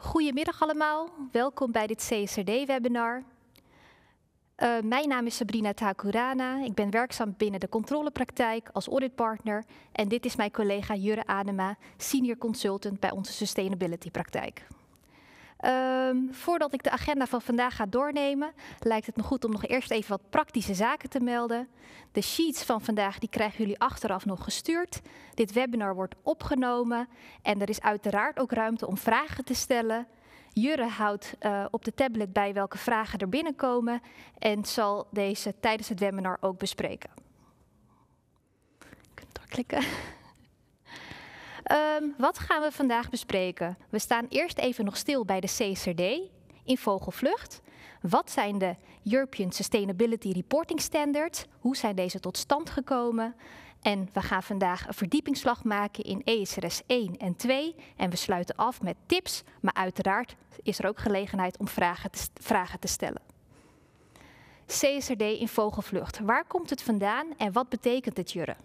Goedemiddag allemaal, welkom bij dit CSRD-webinar. Eh, mijn naam is Sabrina Takurana, ik ben werkzaam binnen de controlepraktijk als auditpartner en dit is mijn collega Jurre Adema, senior consultant bij onze sustainability praktijk. Ehm, voordat ik de agenda van vandaag ga doornemen, lijkt het me goed om nog eerst even wat praktische zaken te melden. De sheets van vandaag die krijgen jullie achteraf nog gestuurd. Dit webinar wordt opgenomen en er is uiteraard ook ruimte om vragen te stellen. Jurre houdt eh, op de tablet bij welke vragen er binnenkomen en zal deze tijdens het webinar ook bespreken. Je kunt doorklikken. Ehm, wat gaan we vandaag bespreken? We staan eerst even nog stil bij de CSRD in vogelvlucht. Wat zijn de European Sustainability Reporting Standards? Hoe zijn deze tot stand gekomen? En we gaan vandaag een verdiepingsslag maken in ESRS 1 en 2. En we sluiten af met tips, maar uiteraard is er ook gelegenheid om vragen te, vragen te stellen. CSRD in vogelvlucht, waar komt het vandaan en wat betekent het, Jurre?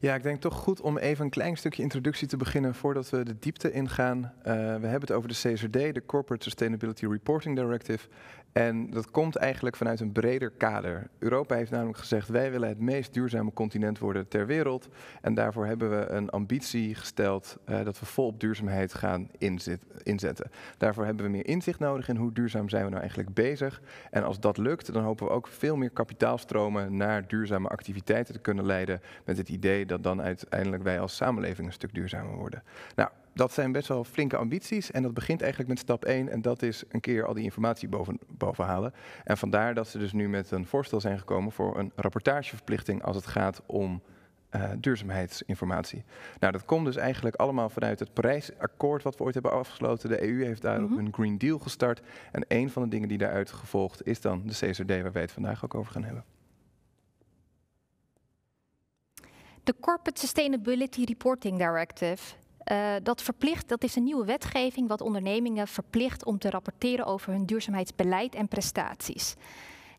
Ja, ik denk toch goed om even een klein stukje introductie te beginnen voordat we de diepte ingaan. Eh, we hebben het over de CSRD, de Corporate Sustainability Reporting Directive. En dat komt eigenlijk vanuit een breder kader. Europa heeft namelijk gezegd: wij willen het meest duurzame continent worden ter wereld. En daarvoor hebben we een ambitie gesteld eh, dat we vol op duurzaamheid gaan inzetten. Daarvoor hebben we meer inzicht nodig in hoe duurzaam zijn we nou eigenlijk bezig. En als dat lukt, dan hopen we ook veel meer kapitaalstromen naar duurzame activiteiten te kunnen leiden. Met het idee dat dan uiteindelijk wij als samenleving een stuk duurzamer worden. Nou, dat zijn best wel flinke ambities. En dat begint eigenlijk met stap 1. En dat is een keer al die informatie boven, bovenhalen. En vandaar dat ze dus nu met een voorstel zijn gekomen voor een rapportageverplichting als het gaat om eh, duurzaamheidsinformatie. Nou, dat komt dus eigenlijk allemaal vanuit het Parijsakkoord wat we ooit hebben afgesloten. De EU heeft daarop mhm. een Green Deal gestart. En een van de dingen die daaruit gevolgd is dan de CSRD, waar wij het vandaag ook over gaan hebben. De Corporate Sustainability Reporting Directive eh, dat verplicht, dat is een nieuwe wetgeving wat ondernemingen verplicht om te rapporteren over hun duurzaamheidsbeleid en prestaties.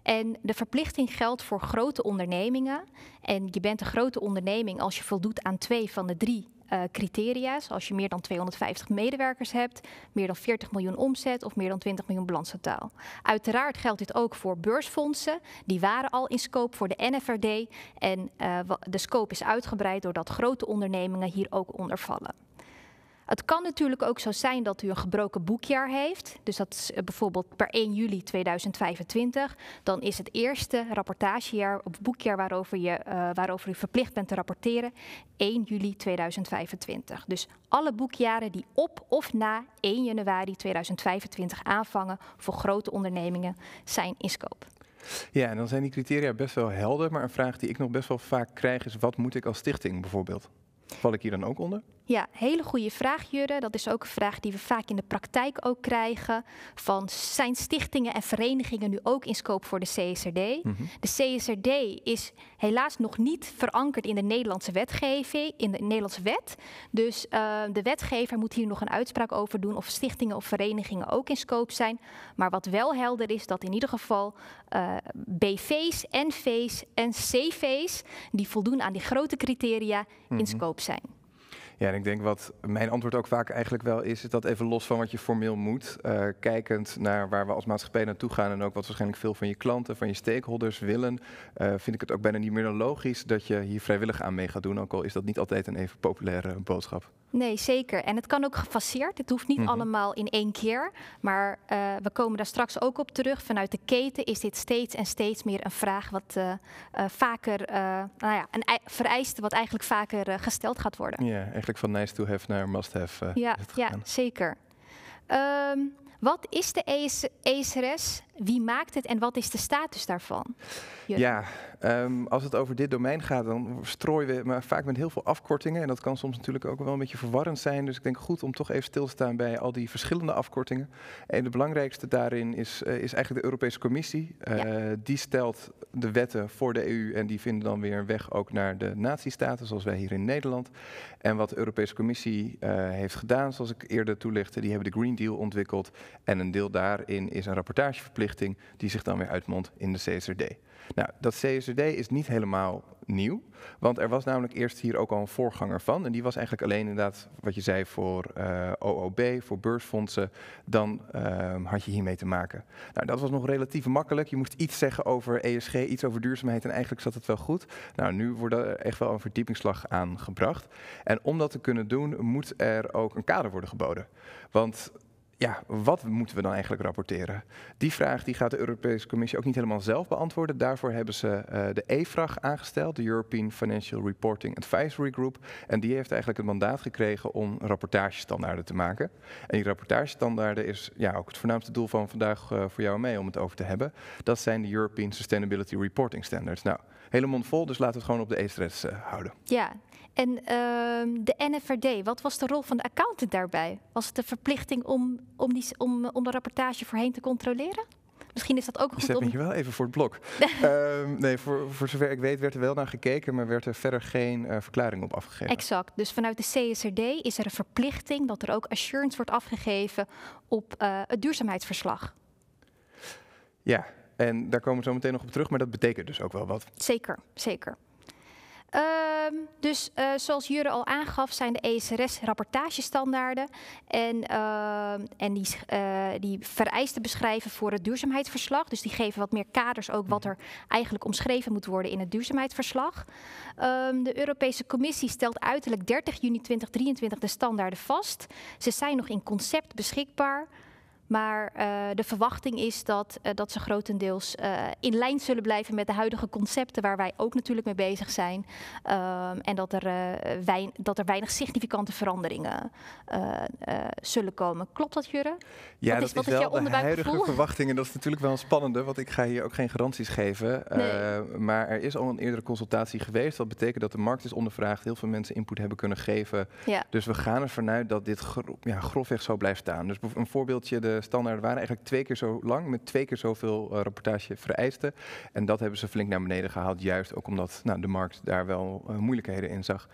En de verplichting geldt voor grote ondernemingen. En je bent een grote onderneming als je voldoet aan twee van de drie uh, criteria. Dus als je meer dan 250 medewerkers hebt, meer dan 40 miljoen omzet of meer dan 20 miljoen balanstotaal. Uiteraard geldt dit ook voor beursfondsen. Die waren al in scope voor de NFRD. En eh, de scope is uitgebreid doordat grote ondernemingen hier ook onder vallen. Het kan natuurlijk ook zo zijn dat u een gebroken boekjaar heeft. Dus dat is eh, bijvoorbeeld per 1 juli 2025. Dan is het eerste rapportagejaar of boekjaar waarover, je, eh, waarover u verplicht bent te rapporteren 1 juli 2025. Dus alle boekjaren die op of na 1 januari 2025 aanvangen voor grote ondernemingen zijn in scope. Ja, en dan zijn die criteria best wel helder. Maar een vraag die ik nog best wel vaak krijg is: wat moet ik als stichting bijvoorbeeld? Val ik hier dan ook onder? Ja, hele goede vraag, Jurre. Dat is ook een vraag die we vaak in de praktijk ook krijgen. Van zijn stichtingen en verenigingen nu ook in scope voor de CSRD? Mhm. De CSRD is helaas nog niet verankerd in de Nederlandse wetgeving, in de Nederlandse wet. Dus eh, de wetgever moet hier nog een uitspraak over doen of stichtingen of verenigingen ook in scope zijn. Maar wat wel helder is, dat in ieder geval uh, eh, BV's, NV's en CV's die voldoen aan die grote criteria in mhm. scope zijn. Ja, en ik denk wat mijn antwoord ook vaak eigenlijk wel is, is dat even los van wat je formeel moet, eh, kijkend naar waar we als maatschappij naartoe gaan en ook wat waarschijnlijk veel van je klanten, van je stakeholders willen, eh, vind ik het ook bijna niet meer dan logisch dat je hier vrijwillig aan mee gaat doen, ook al is dat niet altijd een even populaire boodschap. Nee, zeker. En het kan ook gefaseerd. Het hoeft niet mhm. allemaal in één keer. Maar eh, we komen daar straks ook op terug. Vanuit de keten is dit steeds en steeds meer een vraag wat vaker, nou ja, een vereiste wat eigenlijk vaker gesteld gaat worden. Ja, van nice to have naar must have eh, ja, Ja, zeker. Ehm, wat is de ECRS? Wie maakt het en wat is de status daarvan? Ja, Ehm, als het over dit domein gaat, dan strooien we maar vaak met heel veel afkortingen. En dat kan soms natuurlijk ook wel een beetje verwarrend zijn. Dus ik denk goed om toch even stil te staan bij al die verschillende afkortingen. En de belangrijkste daarin is, eh, is eigenlijk de Europese Commissie. Eh, die stelt de wetten voor de EU en die vinden dan weer een weg ook naar de natiestaten, zoals wij hier in Nederland. En wat de Europese Commissie eh, heeft gedaan, zoals ik eerder toelichtte, die hebben de Green Deal ontwikkeld. En een deel daarin is een rapportageverplichting die zich dan weer uitmondt in de CSRD. Nou, dat CSRD is niet helemaal nieuw, want er was namelijk eerst hier ook al een voorganger van. En die was eigenlijk alleen inderdaad, wat je zei, voor eh, OOB, voor beursfondsen, dan ehm, had je hiermee te maken. Nou, dat was nog relatief makkelijk. Je moest iets zeggen over ESG, iets over duurzaamheid en eigenlijk zat het wel goed. Nou, nu wordt er echt wel een verdiepingsslag aan gebracht. En om dat te kunnen doen, moet er ook een kader worden geboden. Want ja, wat moeten we dan eigenlijk rapporteren? Die vraag die gaat de Europese Commissie ook niet helemaal zelf beantwoorden. Daarvoor hebben ze uh, de EFRAG aangesteld, de European Financial Reporting Advisory Group. En die heeft eigenlijk het mandaat gekregen om rapportagestandaarden te maken. En die rapportagestandaarden is ja, ook het voornaamste doel van vandaag eh, voor jou mee om het over te hebben. Dat zijn de European Sustainability Reporting Standards. Nou, helemaal vol, dus laten we het gewoon op de e uh, houden. Ja, en ehm, de NFRD, wat was de rol van de accountant daarbij? Was het de verplichting om, om, die, om, om de rapportage voorheen te controleren? Misschien is dat ook goed Je zet om... wel even voor het blok. Ehm, nee, voor, voor zover ik weet werd er wel naar gekeken, maar werd er verder geen eh, verklaring op afgegeven. Exact. Dus vanuit de CSRD is er een verplichting dat er ook assurance wordt afgegeven op eh, het duurzaamheidsverslag. Ja, en daar komen we zo meteen nog op terug, maar dat betekent dus ook wel wat. Zeker, zeker. Um, dus eh, zoals Jure al aangaf, zijn de ESRS rapportagestandaarden. En, ehm, en die, eh, die vereisten beschrijven voor het duurzaamheidsverslag. Dus die geven wat meer kaders ook wat mhm. er eigenlijk omschreven moet worden in het duurzaamheidsverslag. Ehm, de Europese Commissie stelt uiterlijk 30 juni 2023 de standaarden vast. Ze zijn nog in concept beschikbaar. Maar eh, de verwachting is dat, eh, dat ze grotendeels eh, in lijn zullen blijven met de huidige concepten waar wij ook natuurlijk mee bezig zijn. Ehm, en dat er, dat er weinig significante veranderingen zullen komen. Klopt dat, Jurre? Ja, dat is, wel is de huidige verwachting. En dat is natuurlijk wel een spannende, want ik ga hier ook geen garanties geven. maar er is al een eerdere consultatie geweest. Dat betekent dat de markt is ondervraagd. Heel veel mensen input hebben kunnen geven. Dus we gaan er vanuit dat dit ja, grofweg zo blijft staan. Dus een voorbeeldje, de standaard waren eigenlijk twee keer zo lang, met twee keer zoveel uh, eh, rapportage vereisten. En dat hebben ze flink naar beneden gehaald, juist ook omdat nou, de markt daar wel eh, moeilijkheden in zag.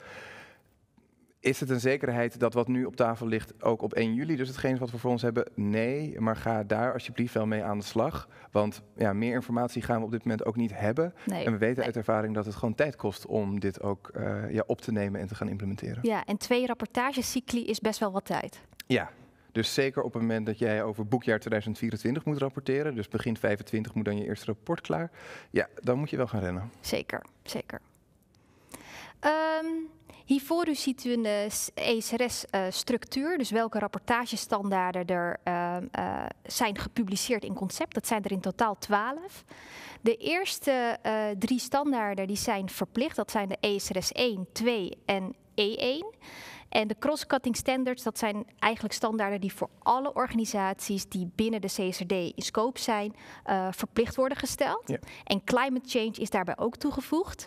Is het een zekerheid dat wat nu op tafel ligt ook op 1 juli dus hetgeen wat we voor ons hebben? Nee, maar ga daar alsjeblieft wel mee aan de slag. Want ja, meer informatie gaan we op dit moment ook niet hebben. en we weten uit ervaring dat het gewoon tijd kost om dit ook eh, ja, op te nemen en te gaan implementeren. Ja, en twee rapportagecycli is best wel wat tijd. Ja, dus zeker op het moment dat jij over boekjaar 2024 moet rapporteren, dus begin 2025 moet dan je eerste rapport klaar, ja, dan moet je wel gaan rennen. Zeker, zeker. Um, hiervoor dus ziet u een ESRS-structuur, e eh, dus welke rapportagestandaarden er ehm, eh, zijn gepubliceerd in concept. Dat zijn er in totaal twaalf. De eerste eh, drie standaarden die zijn verplicht, dat zijn de ESRS 1, 2 en E1. En de cross-cutting standards, dat zijn eigenlijk standaarden die voor alle organisaties die binnen de CSRD in scope zijn, eh, verplicht worden gesteld. En climate change is daarbij ook toegevoegd.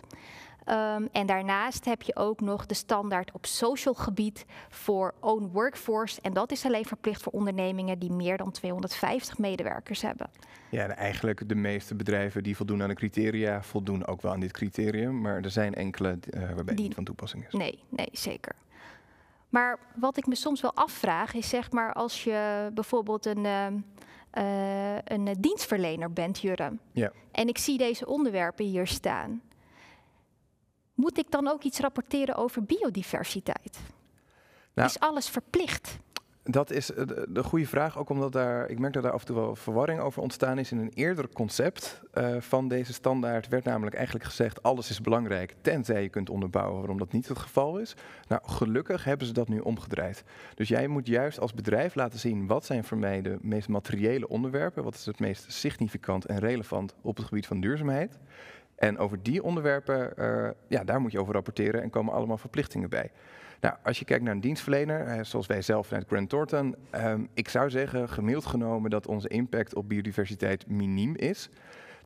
Ehm, en daarnaast heb je ook nog de standaard op social gebied voor own workforce. En dat is alleen verplicht voor ondernemingen die meer dan 250 medewerkers hebben. Ja, eigenlijk de meeste bedrijven die voldoen aan de criteria, voldoen ook wel aan dit criterium. Maar er zijn enkele eh, waarbij het niet van toepassing is. Nee, nee, zeker. Maar wat ik me soms wel afvraag is, zeg maar, als je bijvoorbeeld een, eh, eh, een dienstverlener bent, Jurre. Ja. En ik zie deze onderwerpen hier staan. Moet ik dan ook iets rapporteren over biodiversiteit? Nou is alles verplicht? Dat is eh, de, goede vraag, ook omdat daar, ik merk dat daar af en toe wel verwarring over ontstaan is. In een eerder concept eh, van deze standaard werd namelijk eigenlijk gezegd: alles is belangrijk, tenzij je kunt onderbouwen waarom dat niet het geval is. Nou, gelukkig hebben ze dat nu omgedraaid. Dus jij moet juist als bedrijf laten zien wat zijn voor mij de meest materiële onderwerpen, wat is het meest significant en relevant op het gebied van duurzaamheid. En over die onderwerpen, eh, ja, daar moet je over rapporteren en komen allemaal verplichtingen bij. Nou, als je kijkt naar een dienstverlener, zoals wij zelf vanuit Grant Thornton, um, ik zou zeggen, gemiddeld genomen, dat onze impact op biodiversiteit miniem is.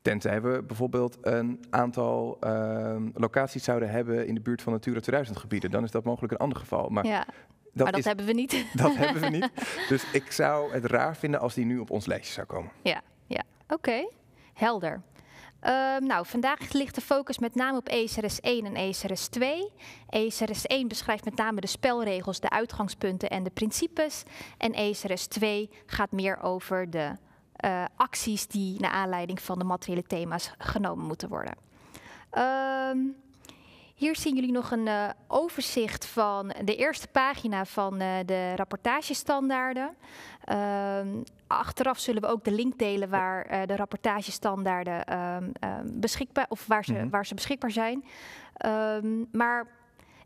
Tenzij we bijvoorbeeld een aantal ehm, locaties zouden hebben in de buurt van Natura 2000 gebieden. Dan is dat mogelijk een ander geval. Maar ja. Dat maar dat hebben we niet. Dat hebben we niet. Dus ik zou het raar vinden als die nu op ons lijstje zou komen. Ja, ja. oké. Helder. Ehm, nou, vandaag ligt de focus met name op ECRS 1 en ECRS 2. ECRS 1 beschrijft met name de spelregels, de uitgangspunten en de principes. En ECRS 2 gaat meer over de eh, acties die naar aanleiding van de materiële thema's genomen moeten worden. Ehm, hier zien jullie nog een eh, overzicht van de eerste pagina van eh, de rapportagestandaarden. Ehm, achteraf zullen we ook de link delen waar eh, de rapportagestandaarden ehm, ehm, beschikbaar of waar ze, mhm. waar ze beschikbaar zijn. maar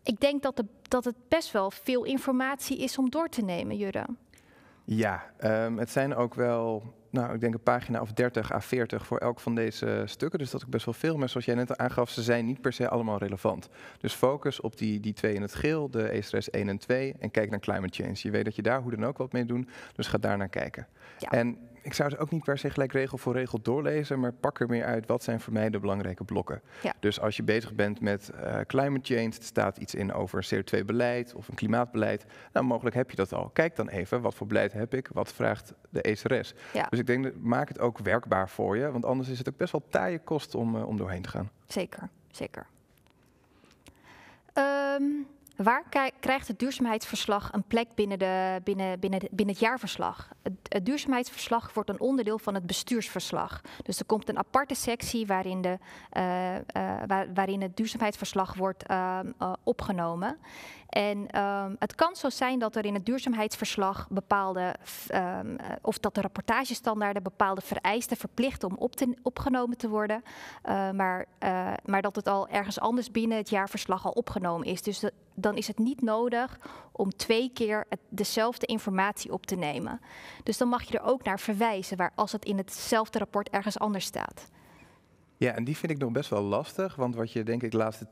ik denk dat, de, dat het best wel veel informatie is om door te nemen, Jurre. Ja, het zijn ook wel nou, ik denk een pagina of 30 à 40 voor elk van deze stukken. Dus dat ik best wel veel. Maar zoals jij net aangaf, ze zijn niet per se allemaal relevant. Dus focus op die, die twee in het geel, de ESRS 1 en 2. En kijk naar climate change. Je weet dat je daar hoe dan ook wat mee doet. Dus ga daar naar kijken. Ja. En ik zou het ook niet per se gelijk regel voor regel doorlezen, maar pak er meer uit wat zijn voor mij de belangrijke blokken. Dus als je bezig bent met eh, climate change, er staat iets in over CO2-beleid of een klimaatbeleid, nou mogelijk heb je dat al. Kijk dan even, wat voor beleid heb ik, wat vraagt de ECRS. Dus ik denk, dat, maak het ook werkbaar voor je, want anders is het ook best wel taaie kost om, eh, om doorheen te gaan. Zeker, zeker. Ehm, Waar krijgt het duurzaamheidsverslag een plek binnen, de, binnen, binnen, binnen het jaarverslag? Het, duurzaamheidsverslag wordt een onderdeel van het bestuursverslag. Dus er komt een aparte sectie waarin, de, eh, eh, waarin het duurzaamheidsverslag wordt ehm, eh, opgenomen. En ehm, het kan zo zijn dat er in het duurzaamheidsverslag bepaalde, ehm, eh, of dat de rapportagestandaarden bepaalde vereisten verplichten om op te, opgenomen te worden, eh, maar, eh, maar dat het al ergens anders binnen het jaarverslag al opgenomen is. Dus dan is het niet nodig om twee keer dezelfde informatie op te nemen. Dus dan mag je er ook naar verwijzen waar, als het in hetzelfde rapport ergens anders staat. Ja, en die vind ik nog best wel lastig. Want wat je denk ik de laatste,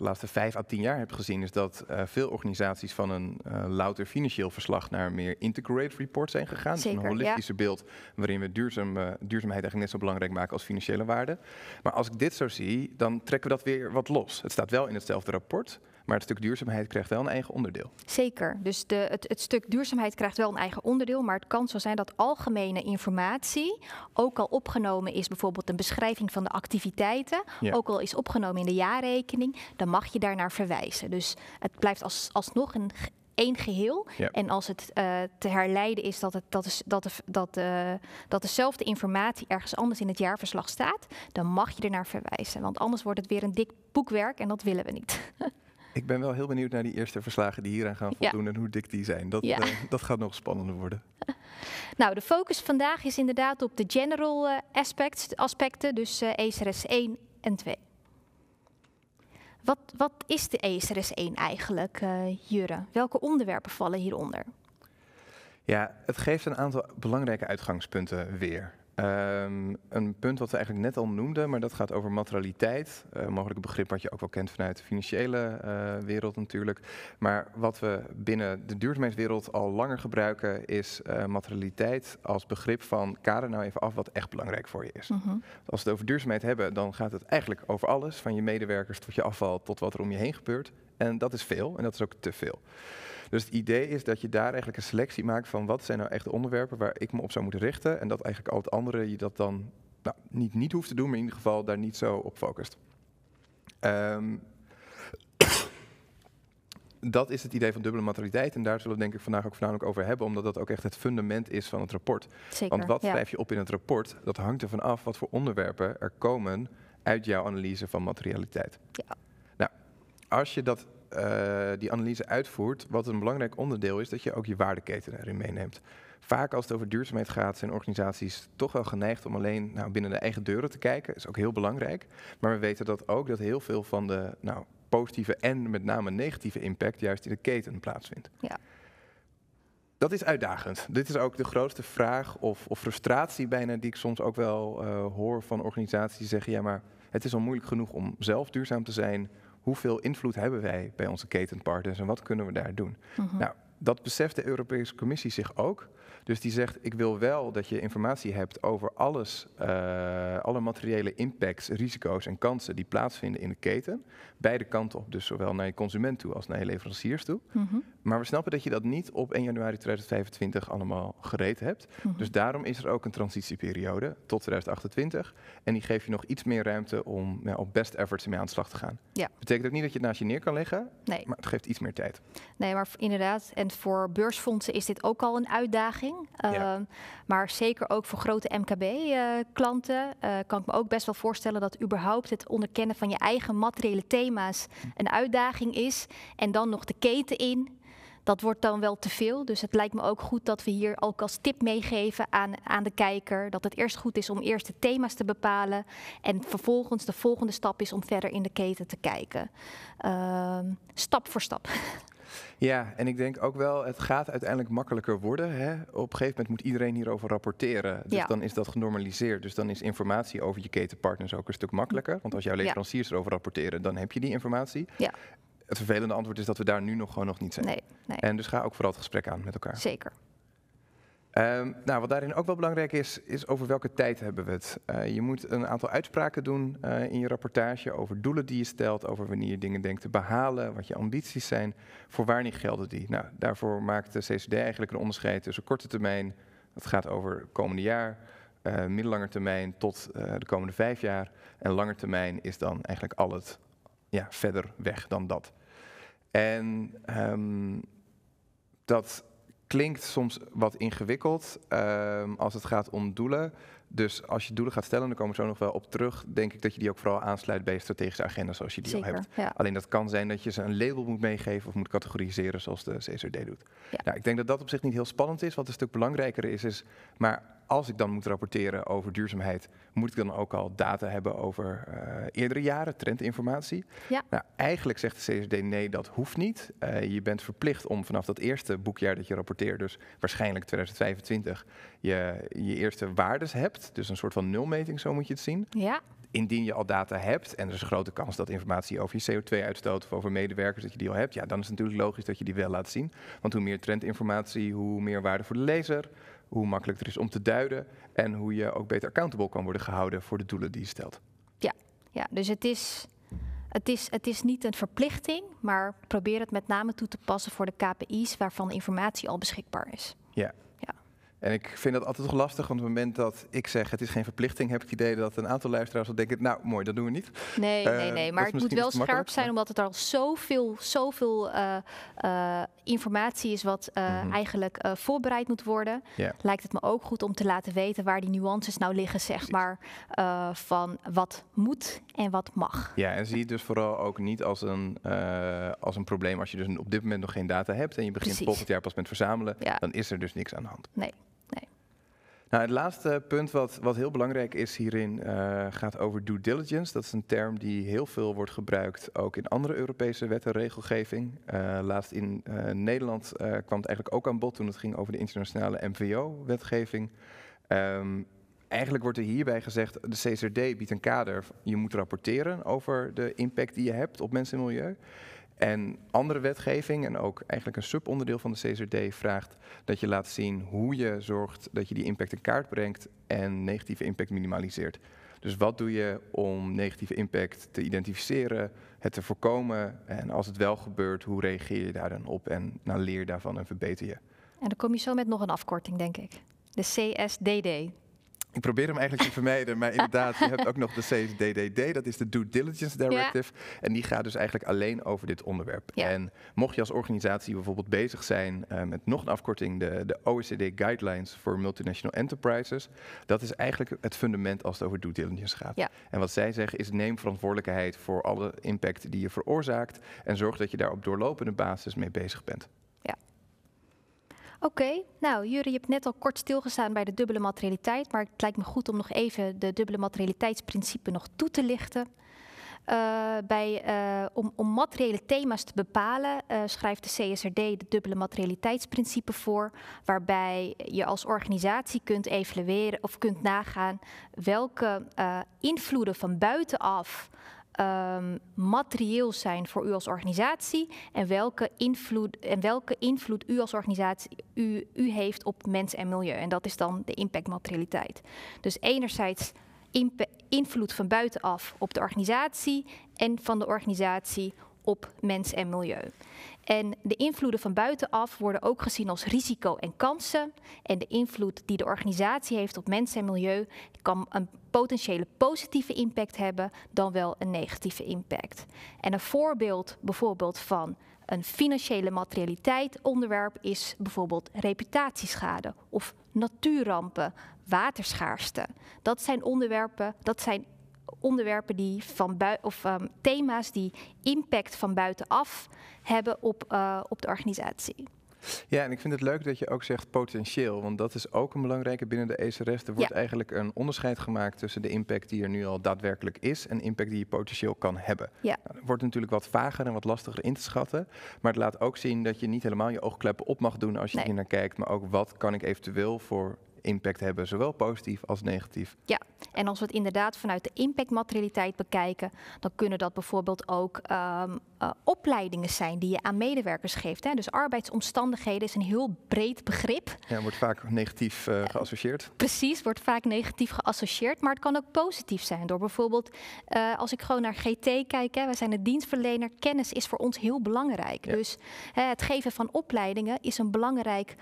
laatste, vijf à tien jaar hebt gezien, is dat eh, veel organisaties van een eh, louter financieel verslag naar een meer integrated report zijn gegaan. dus een holistische beeld waarin we duurzaam, eh, duurzaamheid eigenlijk net zo belangrijk maken als financiële waarde. Maar als ik dit zo zie, dan trekken we dat weer wat los. Het staat wel in hetzelfde rapport. Maar het stuk duurzaamheid krijgt wel een eigen onderdeel. Zeker. Dus de, het, het stuk duurzaamheid krijgt wel een eigen onderdeel. Maar het kan zo zijn dat algemene informatie ook al opgenomen is, bijvoorbeeld een beschrijving van de activiteiten, ook al is opgenomen in de jaarrekening, dan mag je daarnaar verwijzen. Dus het blijft als, alsnog een één geheel. En als het eh, te herleiden is dat, het, dat, is, dat, dat, eh, dat dezelfde informatie ergens anders in het jaarverslag staat, dan mag je ernaar verwijzen. Want anders wordt het weer een dik boekwerk en dat willen we niet. Ik ben wel heel benieuwd naar die eerste verslagen die hieraan gaan voldoen en hoe dik die zijn. Dat, eh, dat gaat nog spannender worden. Nou, de focus vandaag is inderdaad op de general eh, aspects, aspecten, dus uh, ESRS 1 en 2. Wat, wat is de ESRS 1 eigenlijk, eh, Jure? Welke onderwerpen vallen hieronder? Ja, het geeft een aantal belangrijke uitgangspunten weer. Ehm, een punt wat we eigenlijk net al noemden, maar dat gaat over materialiteit. Eh, mogelijk een begrip wat je ook wel kent vanuit de financiële eh, wereld natuurlijk. Maar wat we binnen de duurzaamheidswereld al langer gebruiken, is eh, materialiteit als begrip van kader nou even af wat echt belangrijk voor je is. Mhm. Als we het over duurzaamheid hebben, dan gaat het eigenlijk over alles, van je medewerkers tot je afval, tot wat er om je heen gebeurt. En dat is veel en dat is ook te veel. Dus het idee is dat je daar eigenlijk een selectie maakt van wat zijn nou echt de onderwerpen waar ik me op zou moeten richten. En dat eigenlijk al het andere je dat dan nou, niet niet hoeft te doen, maar in ieder geval daar niet zo op focust. Ehm, dat is het idee van dubbele materialiteit. En daar zullen we denk ik vandaag ook voornamelijk over hebben, omdat dat ook echt het fundament is van het rapport. Zeker, Want wat schrijf je op in het rapport, dat hangt ervan af wat voor onderwerpen er komen uit jouw analyse van materialiteit. Ja. Nou, als je dat eh, die analyse uitvoert, wat een belangrijk onderdeel is, dat je ook je waardeketen erin meeneemt. Vaak als het over duurzaamheid gaat, zijn organisaties toch wel geneigd om alleen nou, binnen de eigen deuren te kijken. Dat is ook heel belangrijk. Maar we weten dat ook dat heel veel van de nou, positieve en met name negatieve impact juist in de keten plaatsvindt. Ja. Dat is uitdagend. Dit is ook de grootste vraag of, of frustratie bijna die ik soms ook wel eh, hoor van organisaties die zeggen: ja, maar het is al moeilijk genoeg om zelf duurzaam te zijn hoeveel invloed hebben wij bij onze ketenpartners en wat kunnen we daar doen? Mhm. Nou, dat beseft de Europese Commissie zich ook. Dus die zegt, ik wil wel dat je informatie hebt over alles, eh, alle materiële impacts, risico's en kansen die plaatsvinden in de keten. Beide kanten op, dus zowel naar je consument toe als naar je leveranciers toe. Mhm. Maar we snappen dat je dat niet op 1 januari 2025 allemaal gereed hebt. Mhm. Dus daarom is er ook een transitieperiode tot 2028. En die geeft je nog iets meer ruimte om op best efforts mee aan de slag te gaan. Ja. Betekent ook niet dat je het naast je neer kan leggen, nee. maar het geeft iets meer tijd. Nee, maar inderdaad. En voor beursfondsen is dit ook al een uitdaging. Ehm, maar zeker ook voor grote MKB-klanten eh, eh, kan ik me ook best wel voorstellen dat überhaupt het onderkennen van je eigen materiële thema's hm. een uitdaging is. En dan nog de keten in dat wordt dan wel te veel. Dus het lijkt me ook goed dat we hier ook als tip meegeven aan, aan de kijker. Dat het eerst goed is om eerst de thema's te bepalen. En vervolgens de volgende stap is om verder in de keten te kijken. Ehm, stap voor stap. Ja, en ik denk ook wel, het gaat uiteindelijk makkelijker worden. Hè? Op een gegeven moment moet iedereen hierover rapporteren. Dus dan is dat genormaliseerd. Dus dan is informatie over je ketenpartners ook een stuk makkelijker. Want als jouw leveranciers erover rapporteren, dan heb je die informatie. Ja. Het vervelende antwoord is dat we daar nu nog gewoon nog niet zijn. Nee, nee. En dus ga ook vooral het gesprek aan met elkaar. Zeker. Ehm, nou, wat daarin ook wel belangrijk is, is over welke tijd hebben we het. Eh, je moet een aantal uitspraken doen eh, in je rapportage over doelen die je stelt, over wanneer je dingen denkt te behalen, wat je ambities zijn, voor waar niet gelden die. Nou, daarvoor maakt de CCD eigenlijk een onderscheid tussen korte termijn, dat gaat over het komende jaar, uh, middellange termijn tot de komende vijf jaar, en lange termijn is dan eigenlijk al het ja, verder weg dan dat. En ehm, dat klinkt soms wat ingewikkeld ehm, als het gaat om doelen. Dus als je doelen gaat stellen, dan komen we zo nog wel op terug, denk ik dat je die ook vooral aansluit bij je strategische agenda zoals je die al hebt. Alleen dat kan zijn dat je ze een label moet meegeven of moet categoriseren zoals de CSRD doet. Ja. Nou, ik denk dat dat op zich niet heel spannend is. Wat een stuk belangrijker is, is maar als ik dan moet rapporteren over duurzaamheid, moet ik dan ook al data hebben over eh, eerdere jaren, trendinformatie. Ja. Nou, eigenlijk zegt de CSD nee, dat hoeft niet. Eh, je bent verplicht om vanaf dat eerste boekjaar dat je rapporteert, dus waarschijnlijk 2025, je, je eerste waardes hebt. Dus een soort van nulmeting, zo moet je het zien. Ja. Indien je al data hebt en er is een grote kans dat informatie over je CO2-uitstoot of over medewerkers, dat je die al hebt, ja, dan is het natuurlijk logisch dat je die wel laat zien. Want hoe meer trendinformatie, hoe meer waarde voor de lezer, hoe makkelijker er is om te duiden en hoe je ook beter accountable kan worden gehouden voor de doelen die je stelt. Ja, ja dus het is, het, is, het is niet een verplichting, maar probeer het met name toe te passen voor de KPI's waarvan informatie al beschikbaar is. Ja, en ik vind dat altijd toch lastig, want op het moment dat ik zeg het is geen verplichting, heb ik het idee dat een aantal luisteraars al denken, nou mooi, dat doen we niet. Nee, nee, eh, nee, maar het moet wel scherp zijn, omdat het al zoveel, zoveel uh, uh, informatie is wat mhm. eigenlijk voorbereid moet worden. Lijkt het me ook goed om te laten weten waar die nuances nou liggen, zeg maar, van wat moet en wat mag. Ja, en zie het dus vooral ook niet als een, als een probleem als je dus op dit moment nog geen data hebt en je begint het volgend jaar pas met verzamelen, dan is er dus niks aan de hand. Nee. Nou, het laatste punt wat, wat heel belangrijk is hierin eh, gaat over due diligence. Dat is een term die heel veel wordt gebruikt, ook in andere Europese wet en regelgeving. Eh, laatst in eh, Nederland kwam het eigenlijk ook aan bod toen het ging over de internationale MVO-wetgeving. Ehm, eigenlijk wordt er hierbij gezegd, de CCRD biedt een kader. Je moet rapporteren over de impact die je hebt op mensen en milieu. En andere wetgeving, en ook eigenlijk een subonderdeel van de CSRD, vraagt dat je laat zien hoe je zorgt dat je die impact in kaart brengt en negatieve impact minimaliseert. Dus wat doe je om negatieve impact te identificeren, het te voorkomen en als het wel gebeurt, hoe reageer je daar dan op en nou, leer daarvan en verbeter je. En dan kom je zo met nog een afkorting, denk ik. De CSDD. Ik probeer hem eigenlijk te vermijden, maar inderdaad, je hebt ook nog de CSDDD, dat is de Due Diligence Directive. En die gaat dus eigenlijk alleen over dit onderwerp. En mocht je als organisatie bijvoorbeeld bezig zijn eh, met nog een afkorting, de, de OECD Guidelines for Multinational Enterprises, dat is eigenlijk het fundament als het over due diligence gaat. En wat zij zeggen is neem verantwoordelijkheid voor alle impact die je veroorzaakt en zorg dat je daar op doorlopende basis mee bezig bent. Oké, nou Jure, je hebt net al kort stilgestaan bij de dubbele materialiteit, maar het lijkt me goed om nog even de dubbele materialiteitsprincipe nog toe te lichten. Eh, bij, eh, om, om, materiële thema's te bepalen eh, schrijft de CSRD de dubbele materialiteitsprincipe voor, waarbij je als organisatie kunt evalueren of kunt nagaan welke invloeden van buitenaf Ehm, materieel zijn voor u als organisatie en welke invloed, en welke invloed u als organisatie u, u heeft op mens en milieu. En dat is dan de impactmaterialiteit. Dus enerzijds invloed van buitenaf op de organisatie en van de organisatie op mens en milieu. En de invloeden van buitenaf worden ook gezien als risico en kansen. En de invloed die de organisatie heeft op mensen en milieu kan een potentiële positieve impact hebben dan wel een negatieve impact. En een voorbeeld bijvoorbeeld van een financiële materialiteit onderwerp is bijvoorbeeld reputatieschade of natuurrampen, waterschaarste. Dat zijn onderwerpen, dat zijn onderwerpen die van buiten of ehm, thema's die impact van buitenaf hebben op, eh, op de organisatie. Ja, en ik vind het leuk dat je ook zegt potentieel, want dat is ook een belangrijke binnen de ECRS. Er wordt eigenlijk een onderscheid gemaakt tussen de impact die er nu al daadwerkelijk is en impact die je potentieel kan hebben. Ja. Nou, wordt natuurlijk wat vager en wat lastiger in te schatten, maar het laat ook zien dat je niet helemaal je oogkleppen op mag doen als je hier naar kijkt, maar ook wat kan ik eventueel voor impact hebben, zowel positief als negatief. Ja, en als we het inderdaad vanuit de impactmaterialiteit bekijken, dan kunnen dat bijvoorbeeld ook ehm, eh, opleidingen zijn die je aan medewerkers geeft. Hè. Dus arbeidsomstandigheden is een heel breed begrip. Ja, wordt vaak negatief eh, geassocieerd. precies, wordt vaak negatief geassocieerd, maar het kan ook positief zijn. Door bijvoorbeeld, eh, als ik gewoon naar GT kijk, hè, wij zijn een dienstverlener, kennis is voor ons heel belangrijk. Dus het geven van opleidingen is een belangrijk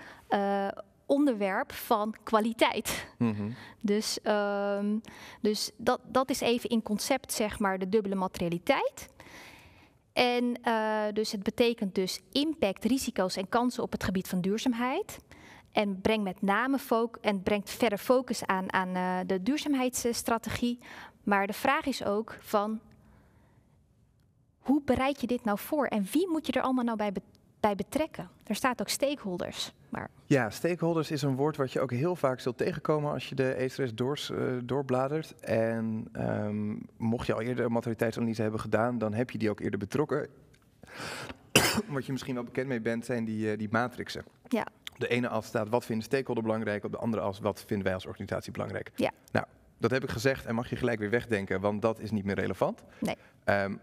onderwerp van kwaliteit. Mhm. Dus, ehm, dus dat, dat is even in concept, zeg maar, de dubbele materialiteit. En eh, dus het betekent dus impact, risico's en kansen op het gebied van duurzaamheid. En brengt met name en brengt verder focus aan, aan eh, de duurzaamheidsstrategie. Maar de vraag is ook van hoe bereid je dit nou voor en wie moet je er allemaal nou bij betalen? bij betrekken. Er staat ook stakeholders. Maar... Ja, stakeholders is een woord wat je ook heel vaak zult tegenkomen als je de ESRS doors, eh, doorbladert. En ehm, mocht je al eerder een niet hebben gedaan, dan heb je die ook eerder betrokken. wat je misschien wel bekend mee bent, zijn die, eh, die matrixen. Ja. De ene af staat wat vinden stakeholder belangrijk, op de andere af wat vinden wij als organisatie belangrijk. Ja. Nou, dat heb ik gezegd en mag je gelijk weer wegdenken, want dat is niet meer relevant. Nee. Ehm,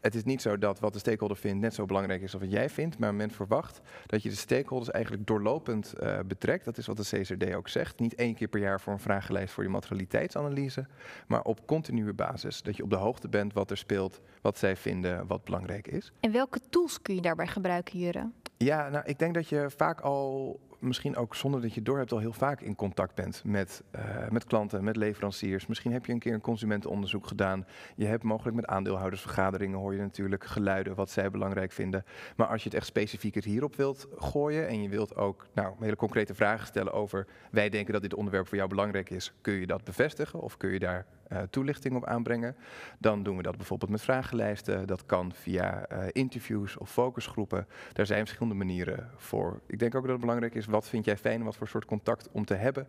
het is niet zo dat wat de stakeholder vindt net zo belangrijk is als wat jij vindt, maar men verwacht dat je de stakeholders eigenlijk doorlopend eh, betrekt. Dat is wat de CCD ook zegt. Niet één keer per jaar voor een vragenlijst voor je materialiteitsanalyse, maar op continue basis. Dat je op de hoogte bent wat er speelt, wat zij vinden, wat belangrijk is. En welke tools kun je daarbij gebruiken, Jure? Ja, nou, ik denk dat je vaak al misschien ook zonder dat je door hebt al heel vaak in contact bent met, eh, met klanten, met leveranciers. Misschien heb je een keer een consumentenonderzoek gedaan. Je hebt mogelijk met aandeelhoudersvergaderingen hoor je natuurlijk geluiden wat zij belangrijk vinden. Maar als je het echt specifieker hierop wilt gooien en je wilt ook nou, hele concrete vragen stellen over wij denken dat dit onderwerp voor jou belangrijk is, kun je dat bevestigen of kun je daar eh, toelichting op aanbrengen. Dan doen we dat bijvoorbeeld met vragenlijsten. Dat kan via eh, interviews of focusgroepen. Daar zijn verschillende manieren voor. Ik denk ook dat het belangrijk is, wat vind jij fijn, wat voor soort contact om te hebben.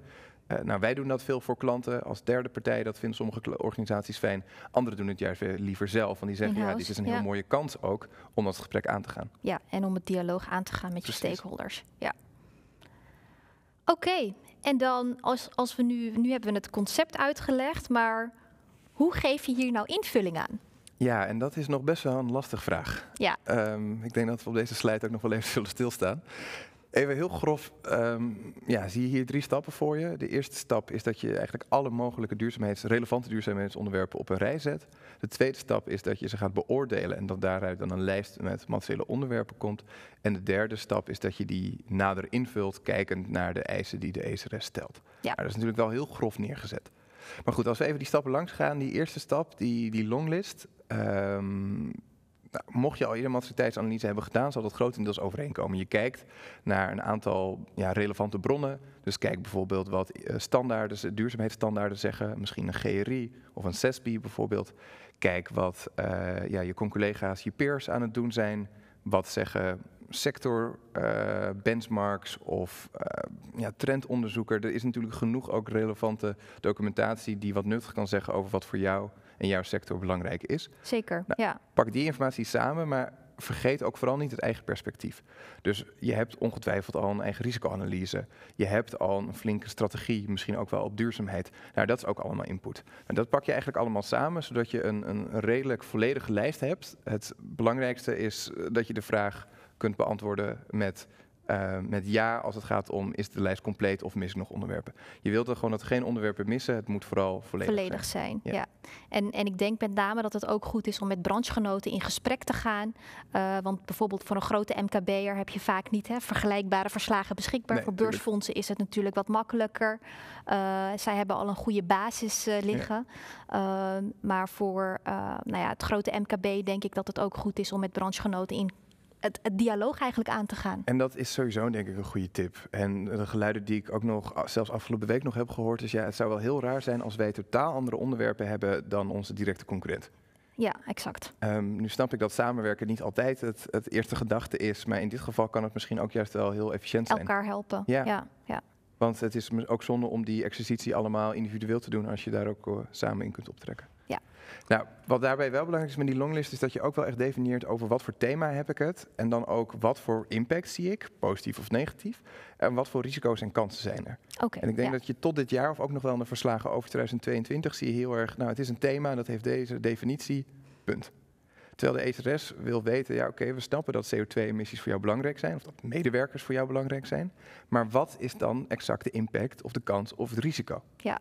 Eh, nou, wij doen dat veel voor klanten als derde partij. Dat vinden sommige organisaties fijn. Anderen doen het juist liever zelf. Want die zeggen, ja, dit is een heel mooie kans ook om dat gesprek aan te gaan. Ja, en om het dialoog aan te gaan met je stakeholders. Ja. Oké, en dan als, als we nu, nu hebben we het concept uitgelegd, maar hoe geef je hier nou invulling aan? Ja, en dat is nog best wel een lastige vraag. Ja. Ehm, ik denk dat we op deze slide ook nog wel even zullen stilstaan. Even heel grof, ehm, ja, zie je hier drie stappen voor je. De eerste stap is dat je eigenlijk alle mogelijke duurzaamheids, relevante duurzaamheidsonderwerpen op een rij zet. De tweede stap is dat je ze gaat beoordelen en dat daaruit dan een lijst met materiële onderwerpen komt. En de derde stap is dat je die nader invult, kijkend naar de eisen die de ECRS stelt. Ja. Maar nou, dat is natuurlijk wel heel grof neergezet. Maar goed, als we even die stappen langs gaan, die eerste stap, die, die longlist. Um, nou, mocht je al eerder materialiteitsanalyse hebben gedaan, zal dat grotendeels overeenkomen. Je kijkt naar een aantal ja, relevante bronnen. Dus kijk bijvoorbeeld wat eh, standaarden, duurzaamheidsstandaarden zeggen, misschien een GRI of een CESPI bijvoorbeeld. Kijk wat eh, ja, je collega's, je peers aan het doen zijn. Wat zeggen sector eh, benchmarks of ja, trendonderzoeker. Er is natuurlijk genoeg ook relevante documentatie die wat nuttig kan zeggen over wat voor jou in jouw sector belangrijk is. Zeker, nou, ja. Pak die informatie samen, maar vergeet ook vooral niet het eigen perspectief. Dus je hebt ongetwijfeld al een eigen risicoanalyse. Je hebt al een flinke strategie, misschien ook wel op duurzaamheid. Nou, dat is ook allemaal input. En dat pak je eigenlijk allemaal samen, zodat je een, een redelijk volledige lijst hebt. Het belangrijkste is eh, dat je de vraag kunt beantwoorden met eh, met ja als het gaat om is de lijst compleet of mis ik nog onderwerpen. Je wilt er gewoon dat geen onderwerpen missen. Het moet vooral volledig, volledig zijn. Ja. En, en ik denk met name dat het ook goed is om met branchegenoten in gesprek te gaan. Eh, want bijvoorbeeld voor een grote MKB'er heb je vaak niet hè, vergelijkbare verslagen beschikbaar. voor beursfondsen is het natuurlijk wat makkelijker. Eh, zij hebben al een goede basis liggen. Ehm, maar voor nou ja, het grote MKB denk ik dat het ook goed is om met branchegenoten in het, dialoog eigenlijk aan te gaan. En dat is sowieso denk ik een goede tip. En de geluiden die ik ook nog, ah, zelfs afgelopen week nog heb gehoord, is ja, het zou wel heel raar zijn als wij totaal andere onderwerpen hebben dan onze directe concurrent. Ja, exact. Ehm, nu snap ik dat samenwerken niet altijd het, het, eerste gedachte is, maar in dit geval kan het misschien ook juist wel heel efficiënt zijn. Elkaar helpen. Ja. ja, Want het is ook zonde om die exercitie allemaal individueel te doen als je daar ook eh, samen in kunt optrekken. Ja. Nou, wat daarbij wel belangrijk is met die longlist, is dat je ook wel echt definieert over wat voor thema heb ik het. En dan ook wat voor impact zie ik, positief of negatief. En wat voor risico's en kansen zijn er. Oké. en ik denk dat je tot dit jaar, of ook nog wel in de verslagen over 2022, zie je heel erg, nou het is een thema en dat heeft deze definitie, punt. Terwijl de ETS wil weten, ja oké, we snappen dat CO2-emissies voor jou belangrijk zijn, of dat medewerkers voor jou belangrijk zijn. Maar wat is dan exact de impact of de kans of het risico? Ja,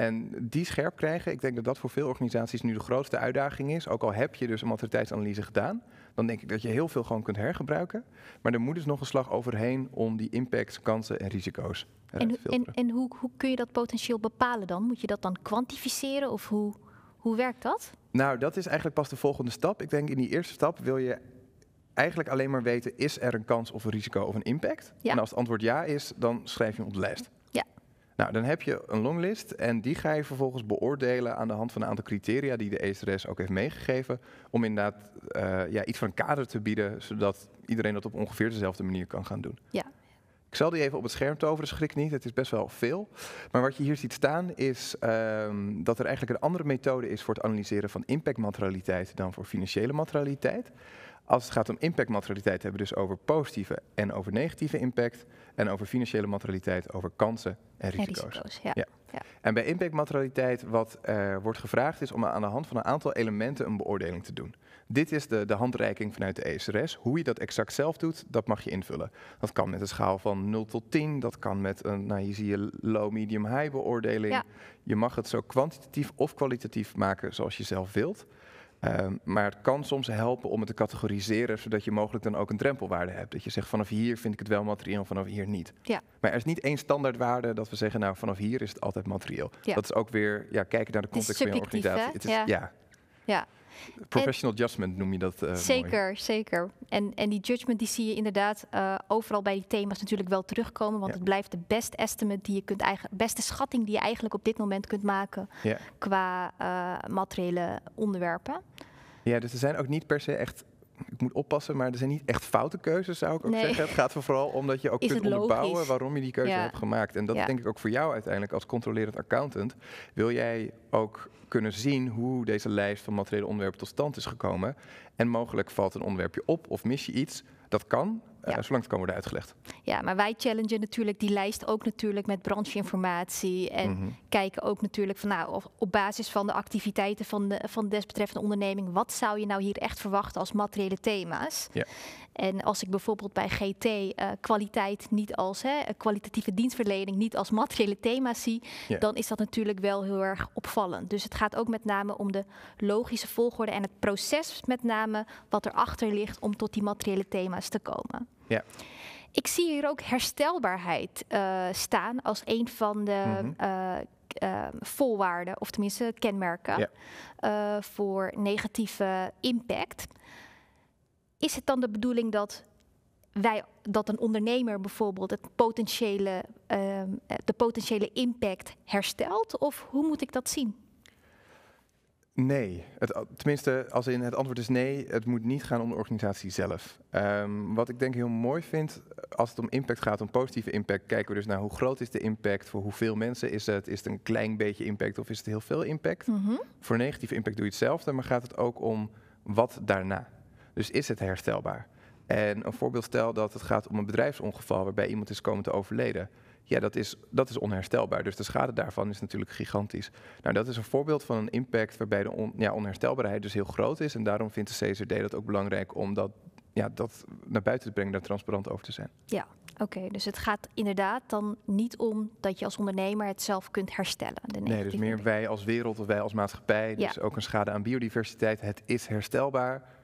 en die scherp krijgen, ik denk dat dat voor veel organisaties nu de grootste uitdaging is. Ook al heb je dus een maturiteitsanalyse gedaan, dan denk ik dat je heel veel gewoon kunt hergebruiken. Maar er moet dus nog een slag overheen om die impact, kansen en risico's eh, en, te filteren. En, en hoe, hoe kun je dat potentieel bepalen dan? Moet je dat dan kwantificeren of hoe, hoe werkt dat? Nou, dat is eigenlijk pas de volgende stap. Ik denk in die eerste stap wil je eigenlijk alleen maar weten: is er een kans of een risico of een impact? Ja. En als het antwoord ja is, dan schrijf je hem op de lijst. Nou, dan heb je een longlist en die ga je vervolgens beoordelen aan de hand van een aantal criteria die de ESRS ook heeft meegegeven. Om inderdaad eh, ja, iets van een kader te bieden, zodat iedereen dat op ongeveer dezelfde manier kan gaan doen. Ja. Ik zal die even op het scherm toveren, schrik niet, het is best wel veel. Maar wat je hier ziet staan is ehm, dat er eigenlijk een andere methode is voor het analyseren van impactmaterialiteit dan voor financiële materialiteit. Als het gaat om impactmaterialiteit hebben we dus over positieve en over negatieve impact. En over financiële materialiteit, over kansen en risico's. En, ja. en bij impact materialiteit, wat uh, wordt gevraagd, is om aan de hand van een aantal elementen een beoordeling te doen. Dit is de, de handreiking vanuit de ESRS. Hoe je dat exact zelf doet, dat mag je invullen. Dat kan met een schaal van 0 tot 10. Dat kan met een, nou hier zie je low, medium, high beoordeling. Je mag het zo kwantitatief of kwalitatief maken zoals je zelf wilt. Ehm, maar het kan soms helpen om het te categoriseren, zodat je mogelijk dan ook een drempelwaarde hebt. Dat je zegt vanaf hier vind ik het wel materieel, vanaf hier niet. Ja. Maar er is niet één standaardwaarde dat we zeggen, nou vanaf hier is het altijd materieel. Dat is ook weer ja, kijken naar de context van je organisatie. Het is, ja. ja. Professional judgment noem je dat. Eh, zeker, zeker. En, en die judgment die zie je inderdaad eh, overal bij die thema's natuurlijk wel terugkomen. Want het blijft de best estimate die je kunt eigen, beste schatting die je eigenlijk op dit moment kunt maken qua eh, materiële onderwerpen. Ja, dus er zijn ook niet per se echt ik moet oppassen, maar er zijn niet echt foute keuzes, zou ik ook zeggen. Het gaat vooral om dat je ook kunt onderbouwen waarom je die keuze hebt gemaakt. En dat denk ik ook voor jou uiteindelijk als controlerend accountant. Wil jij ook kunnen zien hoe deze lijst van materiële onderwerpen tot stand is gekomen. En mogelijk valt een onderwerpje op of mis je iets. Dat kan, eh, ja. zolang het kan worden uitgelegd. Ja, maar wij challengen natuurlijk die lijst ook natuurlijk met brancheinformatie. En mhm. kijken ook natuurlijk van nou, op basis van de activiteiten van de van desbetreffende onderneming, wat zou je nou hier echt verwachten als materiële thema's? Ja. En als ik bijvoorbeeld bij GT eh, kwaliteit niet als hè, eh, kwalitatieve dienstverlening, niet als materiële thema's zie, dan is dat natuurlijk wel heel erg opvallend. Dus het gaat ook met name om de logische volgorde en het proces, met name wat erachter ligt om tot die materiële thema's te komen. Ik zie hier ook herstelbaarheid eh, staan als een van de mm voorwaarden, of tenminste kenmerken, voor negatieve impact is het dan de bedoeling dat wij, dat een ondernemer bijvoorbeeld het potentiële, ehm, de potentiële impact herstelt? Of hoe moet ik dat zien? Nee, het, tenminste, als in het antwoord is nee, het moet niet gaan om de organisatie zelf. Ehm, wat ik denk heel mooi vind, als het om impact gaat, om positieve impact, kijken we dus naar hoe groot is de impact, voor hoeveel mensen is het, is het een klein beetje impact of is het heel veel impact. Mhm. Voor negatieve impact doe je hetzelfde, maar gaat het ook om wat daarna? Dus is het herstelbaar? En een voorbeeld stel dat het gaat om een bedrijfsongeval waarbij iemand is komen te overleden. Ja, dat is, dat is onherstelbaar. Dus de schade daarvan is natuurlijk gigantisch. Nou, dat is een voorbeeld van een impact waarbij de on, ja, onherstelbaarheid dus heel groot is. En daarom vindt de CSRD dat ook belangrijk om dat, ja, dat naar buiten te brengen, daar transparant over te zijn. Ja, oké. dus het gaat inderdaad dan niet om dat je als ondernemer het zelf kunt herstellen. nee, dus meer wij als wereld of wij als maatschappij. Dus ook een schade aan biodiversiteit. Het is herstelbaar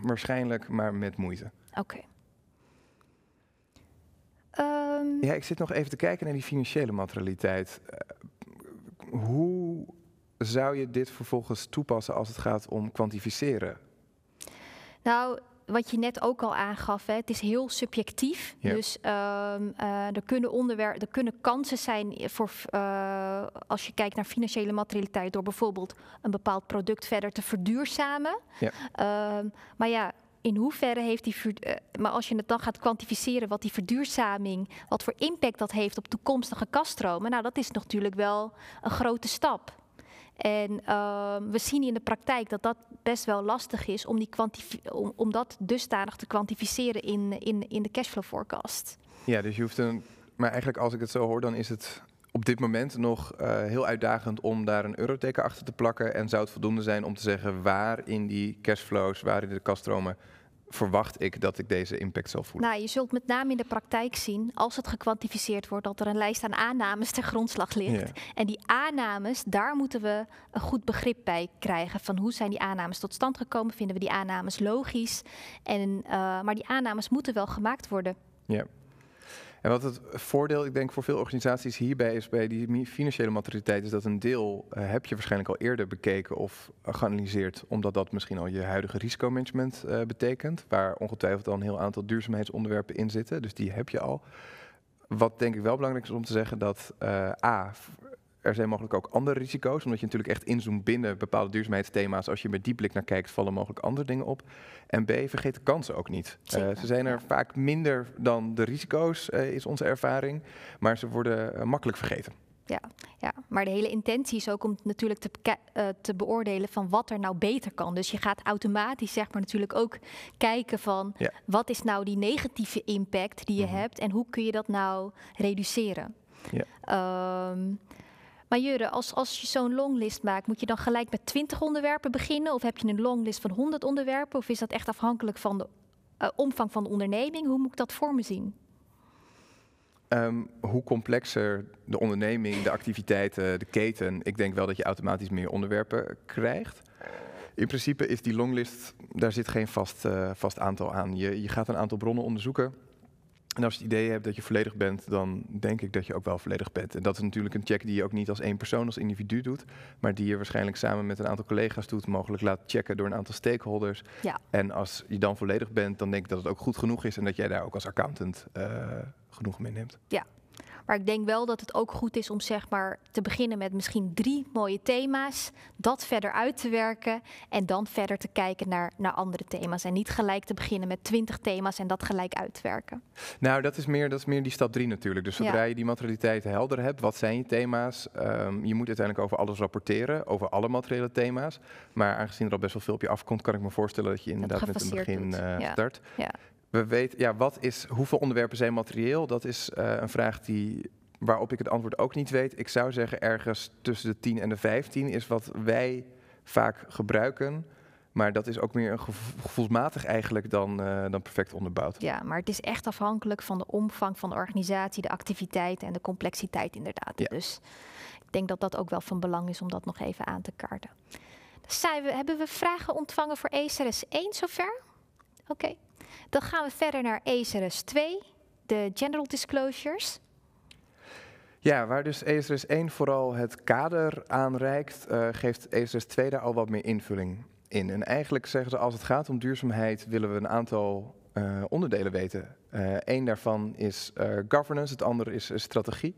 waarschijnlijk, maar met moeite. Oké. Ehm, ja, ik zit nog even te kijken naar die financiële materialiteit. Eh, hoe zou je dit vervolgens toepassen als het gaat om kwantificeren? Nou, wat je net ook al aangaf, hè, het is heel subjectief. Dus ehm, eh, er, kunnen onderwerpen, er kunnen kansen zijn voor, eh, als je kijkt naar financiële materialiteit, door bijvoorbeeld een bepaald product verder te verduurzamen. Ehm, maar ja, in hoeverre heeft die. Eh, maar als je het dan gaat kwantificeren, wat die verduurzaming, wat voor impact dat heeft op toekomstige kaststromen, nou dat is natuurlijk wel een grote stap. En ehm, we zien in de praktijk dat dat best wel lastig is om, die om, om dat dusdanig te kwantificeren in, in, in de cashflow forecast. Ja, dus je hoeft een. Maar eigenlijk, als ik het zo hoor, dan is het op dit moment nog eh, heel uitdagend om daar een euroteken achter te plakken. En zou het voldoende zijn om te zeggen waar in die cashflows, waar in de kaststromen verwacht ik dat ik deze impact zal voelen. Nou, je zult met name in de praktijk zien, als het gekwantificeerd wordt, dat er een lijst aan aannames ter grondslag ligt. En die aannames, daar moeten we een goed begrip bij krijgen van hoe zijn die aannames tot stand gekomen, vinden we die aannames logisch. En, eh, maar die aannames moeten wel gemaakt worden. Ja. En wat het voordeel, ik denk, voor veel organisaties hierbij is bij die financiële maturiteit, is dat een deel eh, heb je waarschijnlijk al eerder bekeken of geanalyseerd, omdat dat misschien al je huidige risicomanagement eh, betekent, waar ongetwijfeld al een heel aantal duurzaamheidsonderwerpen in zitten. Dus die heb je al. Wat denk ik wel belangrijk is om te zeggen, dat eh, A, er zijn mogelijk ook andere risico's, omdat je natuurlijk echt inzoomt binnen bepaalde duurzaamheidsthema's. Als je met die blik naar kijkt, vallen mogelijk andere dingen op. En B, vergeet de kansen ook niet. Eh, ze zijn er vaak minder dan de risico's, eh, is onze ervaring, maar ze worden eh, makkelijk vergeten. Ja, ja, maar de hele intentie is ook om natuurlijk te, te beoordelen van wat er nou beter kan. Dus je gaat automatisch zeg maar natuurlijk ook kijken van wat is nou die negatieve impact die je mhm. hebt en hoe kun je dat nou reduceren. Ja. Ehm, maar Jure, als, als je zo'n longlist maakt, moet je dan gelijk met 20 onderwerpen beginnen? Of heb je een longlist van 100 onderwerpen? Of is dat echt afhankelijk van de eh, omvang van de onderneming? Hoe moet ik dat voor me zien? Ehm, hoe complexer de onderneming, de activiteiten, de keten, ik denk wel dat je automatisch meer onderwerpen krijgt. In principe is die longlist, daar zit geen vast, eh, vast aantal aan. Je, je gaat een aantal bronnen onderzoeken. En als je het idee hebt dat je volledig bent, dan denk ik dat je ook wel volledig bent. En dat is natuurlijk een check die je ook niet als één persoon, als individu doet, maar die je waarschijnlijk samen met een aantal collega's doet, mogelijk laat checken door een aantal stakeholders. Ja. En als je dan volledig bent, dan denk ik dat het ook goed genoeg is en dat jij daar ook als accountant eh, genoeg mee neemt. Ja, maar ik denk wel dat het ook goed is om zeg maar te beginnen met misschien drie mooie thema's. Dat verder uit te werken en dan verder te kijken naar, naar andere thema's. En niet gelijk te beginnen met twintig thema's en dat gelijk werken. Nou, dat is meer, dat is meer die stap drie natuurlijk. Dus zodra je die materialiteit helder hebt, wat zijn je thema's? Ehm, je moet uiteindelijk over alles rapporteren, over alle materiële thema's. Maar aangezien er al best wel veel op je afkomt, kan ik me voorstellen dat je inderdaad met een begin uh, start. Ja we weten, ja, wat is, hoeveel onderwerpen zijn materieel? Dat is eh, een vraag die, waarop ik het antwoord ook niet weet. Ik zou zeggen ergens tussen de 10 en de 15 is wat wij vaak gebruiken. Maar dat is ook meer een gevoelsmatig eigenlijk dan, eh, dan perfect onderbouwd. Ja, maar het is echt afhankelijk van de omvang van de organisatie, de activiteiten en de complexiteit inderdaad. Dus ik denk dat dat ook wel van belang is om dat nog even aan te kaarten. Dus zijn hebben we vragen ontvangen voor ECRS 1 zover? Oké. Dan gaan we verder naar ESRS 2, de General Disclosures. Ja, waar dus ESRS 1 vooral het kader aanreikt, uh, geeft ESRS 2 daar al wat meer invulling in. En eigenlijk zeggen ze, als het gaat om duurzaamheid, willen we een aantal eh, onderdelen weten. Eén eh, daarvan is governance, het andere is strategie.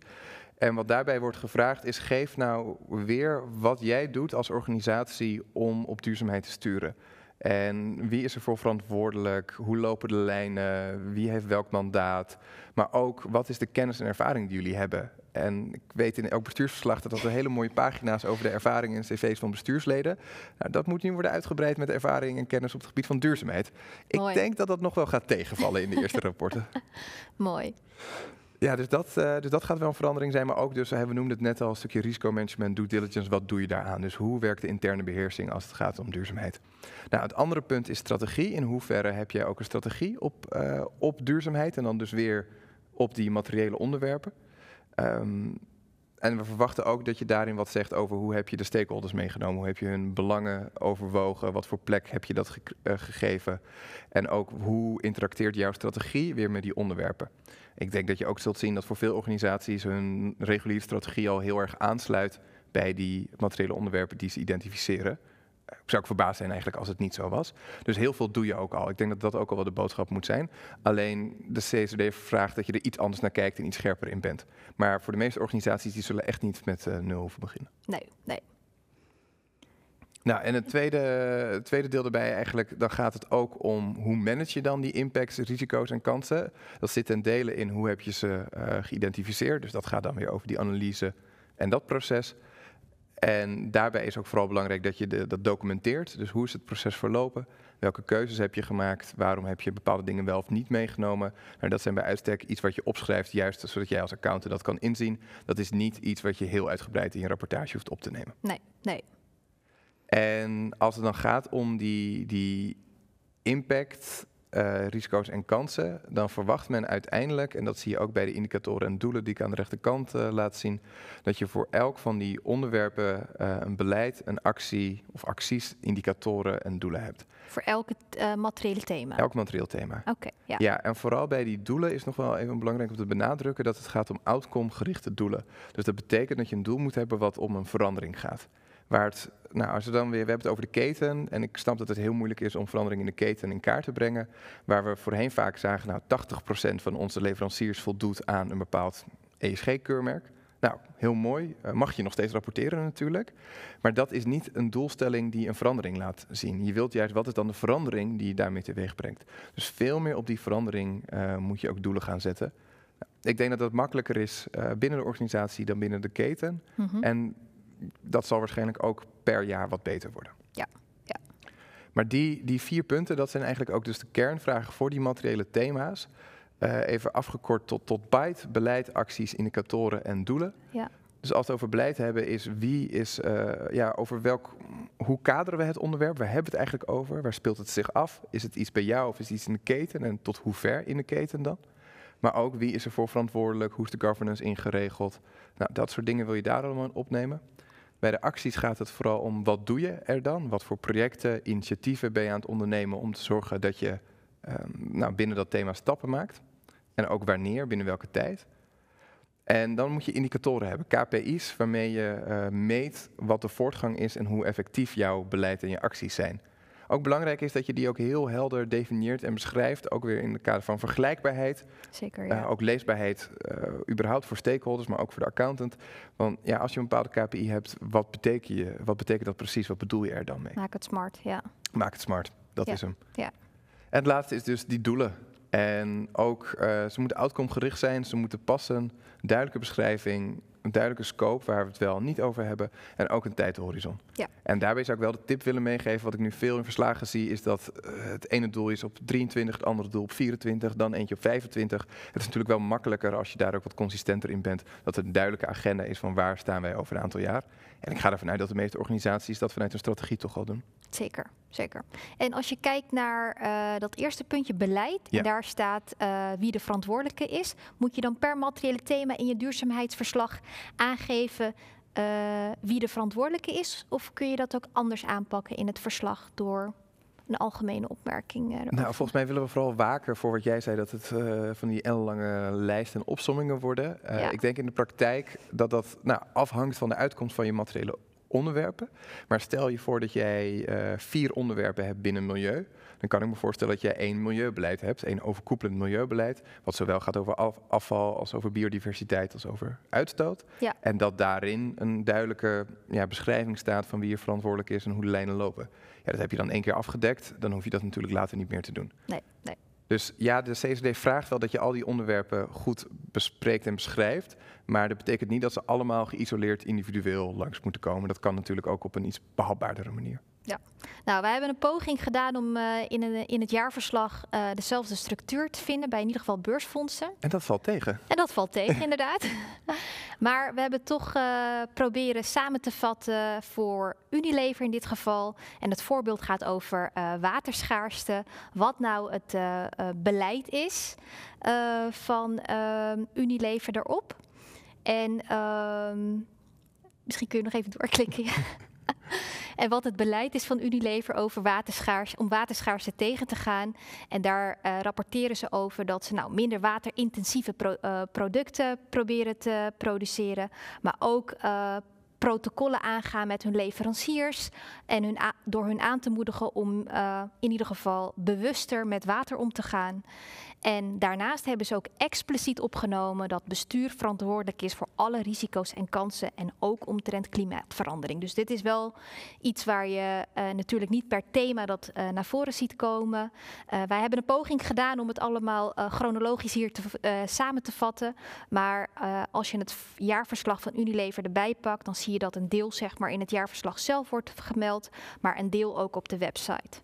En wat daarbij wordt gevraagd is, geef nou weer wat jij doet als organisatie om op duurzaamheid te sturen. En wie is ervoor verantwoordelijk? Hoe lopen de lijnen? Wie heeft welk mandaat? Maar ook wat is de kennis en ervaring die jullie hebben? En ik weet in elk bestuursverslag dat er hele mooie pagina's over de ervaringen en cv's van bestuursleden. Nou, dat moet nu worden uitgebreid met ervaring en kennis op het gebied van duurzaamheid. Ik denk dat dat nog wel gaat tegenvallen in de eerste rapporten. Mooi. Ja, dus dat, eh, dus dat gaat wel een verandering zijn. Maar ook dus, we noemden het net al, een stukje risicomanagement, due diligence. Wat doe je daaraan? Dus hoe werkt de interne beheersing als het gaat om duurzaamheid? Nou, het andere punt is strategie. In hoeverre heb jij ook een strategie op, eh, op duurzaamheid? En dan dus weer op die materiële onderwerpen. Um, en we verwachten ook dat je daarin wat zegt over hoe heb je de stakeholders meegenomen, hoe heb je hun belangen overwogen, wat voor plek heb je dat eh, gegeven en ook hoe interacteert jouw strategie weer met die onderwerpen. Ik denk dat je ook zult zien dat voor veel organisaties hun reguliere strategie al heel erg aansluit bij die materiële onderwerpen die ze identificeren zou ik verbaasd zijn eigenlijk als het niet zo was. Dus heel veel doe je ook al. Ik denk dat dat ook al wel de boodschap moet zijn. Alleen de CSD vraagt dat je er iets anders naar kijkt en iets scherper in bent. Maar voor de meeste organisaties die zullen echt niet met uh, nul hoeven beginnen. Nee, nee. Nou, en het tweede, het tweede deel daarbij eigenlijk, dan gaat het ook om hoe manage je dan die impacts, risico's en kansen. Dat zit ten dele in hoe heb je ze eh, geïdentificeerd. Dus dat gaat dan weer over die analyse en dat proces. En daarbij is ook vooral belangrijk dat je de, dat documenteert. Dus hoe is het proces verlopen? Welke keuzes heb je gemaakt? Waarom heb je bepaalde dingen wel of niet meegenomen? Nou, dat zijn bij uitstek iets wat je opschrijft, juist zodat jij als accountant dat kan inzien. Dat is niet iets wat je heel uitgebreid in je rapportage hoeft op te nemen. Nee, nee. En als het dan gaat om die, die impact eh, risico's en kansen, dan verwacht men uiteindelijk, en dat zie je ook bij de indicatoren en doelen die ik aan de rechterkant eh, laat zien, dat je voor elk van die onderwerpen eh, een beleid, een actie of acties, indicatoren en doelen hebt. Voor elk materieel thema? Elk materieel thema. Oké. ja. ja, en vooral bij die doelen is nog wel even belangrijk om te benadrukken dat het gaat om outcome-gerichte doelen. Dus dat betekent dat je een doel moet hebben wat om een verandering gaat waar het nou, als we dan weer, we hebben het over de keten. En ik snap dat het heel moeilijk is om verandering in de keten in kaart te brengen. Waar we voorheen vaak zagen, nou, 80% van onze leveranciers voldoet aan een bepaald ESG-keurmerk. Nou, heel mooi. Eh, mag je nog steeds rapporteren natuurlijk. Maar dat is niet een doelstelling die een verandering laat zien. Je wilt juist, wat is dan de verandering die je daarmee teweeg brengt? Dus veel meer op die verandering eh, moet je ook doelen gaan zetten. ik denk dat dat makkelijker is eh, binnen de organisatie dan binnen de keten. Mhm. En dat zal waarschijnlijk ook per jaar wat beter worden. Ja. ja. Maar die, die vier punten, dat zijn eigenlijk ook dus de kernvragen voor die materiële thema's. Eh, even afgekort tot, tot beleid, acties, indicatoren en doelen. Ja. Dus als we het over beleid hebben, is wie is, eh, ja, over welk, hoe kaderen we het onderwerp? Waar hebben we het eigenlijk over? Waar speelt het zich af? Is het iets bij jou of is het iets in de keten? En tot hoe ver in de keten dan? Maar ook wie is ervoor verantwoordelijk? Hoe is de governance ingeregeld? Nou, dat soort dingen wil je daar allemaal opnemen. Bij de acties gaat het vooral om wat doe je er dan? Wat voor projecten, initiatieven ben je aan het ondernemen om te zorgen dat je ehm, nou, binnen dat thema stappen maakt? En ook wanneer, binnen welke tijd? En dan moet je indicatoren hebben, KPI's, waarmee je eh, meet wat de voortgang is en hoe effectief jouw beleid en je acties zijn. Ook belangrijk is dat je die ook heel helder definieert en beschrijft, ook weer in het kader van vergelijkbaarheid. Zeker, eh, ja. ook leesbaarheid, eh, überhaupt voor stakeholders, maar ook voor de accountant. Want ja, als je een bepaalde KPI hebt, wat, beteken je, wat betekent dat precies? Wat bedoel je er dan mee? Maak het smart, ja. Maak het smart, dat is hem. Ja. En het laatste is dus die doelen. En ook, eh, ze moeten outcome-gericht zijn, ze moeten passen, duidelijke beschrijving, een duidelijke scope waar we het wel niet over hebben en ook een tijdhorizon. Ja. En daarbij zou ik wel de tip willen meegeven, wat ik nu veel in verslagen zie, is dat eh, het ene doel is op 23, het andere doel op 24, dan eentje op 25. Het is natuurlijk wel makkelijker als je daar ook wat consistenter in bent, dat er een duidelijke agenda is van waar staan wij over een aantal jaar. En ik ga ervan uit dat de meeste organisaties dat vanuit hun strategie toch al doen. Zeker, zeker. En als je kijkt naar eh, dat eerste puntje beleid, en daar staat eh, wie de verantwoordelijke is, moet je dan per materiële thema in je duurzaamheidsverslag aangeven eh, wie de verantwoordelijke is? Of kun je dat ook anders aanpakken in het verslag door een algemene opmerking? Eh, nou, volgens mij willen we vooral waken voor wat jij zei, dat het eh, van die ellenlange lijsten en opsommingen worden. Ik denk in de praktijk dat dat nou, afhangt van de uitkomst van je materiële onderwerpen. Maar stel je voor dat jij vier onderwerpen hebt binnen milieu dan kan ik me voorstellen dat je één milieubeleid hebt, één overkoepelend milieubeleid, wat zowel gaat over afval als over biodiversiteit als over uitstoot. En dat daarin een duidelijke ja, beschrijving staat van wie er verantwoordelijk is en hoe de lijnen lopen. Ja, dat heb je dan één keer afgedekt, dan hoef je dat natuurlijk later niet meer te doen. Nee, nee. Dus ja, de CSD vraagt wel dat je al die onderwerpen goed bespreekt en beschrijft. Maar dat betekent niet dat ze allemaal geïsoleerd individueel langs moeten komen. Dat kan natuurlijk ook op een iets behapbaardere manier. Ja, nou, wij hebben een poging gedaan om eh, in, een, in, het jaarverslag eh, dezelfde structuur te vinden bij in ieder geval beursfondsen. En dat valt tegen. En dat valt tegen, inderdaad. maar we hebben toch eh, proberen samen te vatten voor Unilever in dit geval. En het voorbeeld gaat over waterschaarste. Wat nou het beleid is van Unilever daarop. En ehm, misschien kun je nog even doorklikken. en wat het beleid is van Unilever over waterschaars, om waterschaarste tegen te gaan. En daar eh, rapporteren ze over dat ze nou, minder waterintensieve eh, producten proberen te produceren. Maar ook eh, protocollen aangaan met hun leveranciers. En hun door hun aan te moedigen om in ieder geval bewuster met water om te gaan. En daarnaast hebben ze ook expliciet opgenomen dat bestuur verantwoordelijk is voor alle risico's en kansen en ook omtrent klimaatverandering. Dus dit is wel iets waar je eh, natuurlijk niet per thema dat eh, naar voren ziet komen. Eh, wij hebben een poging gedaan om het allemaal chronologisch hier te, samen te vatten. Maar als je het jaarverslag van Unilever erbij pakt, dan zie je dat een deel zeg maar in het jaarverslag zelf wordt gemeld, maar een deel ook op de website.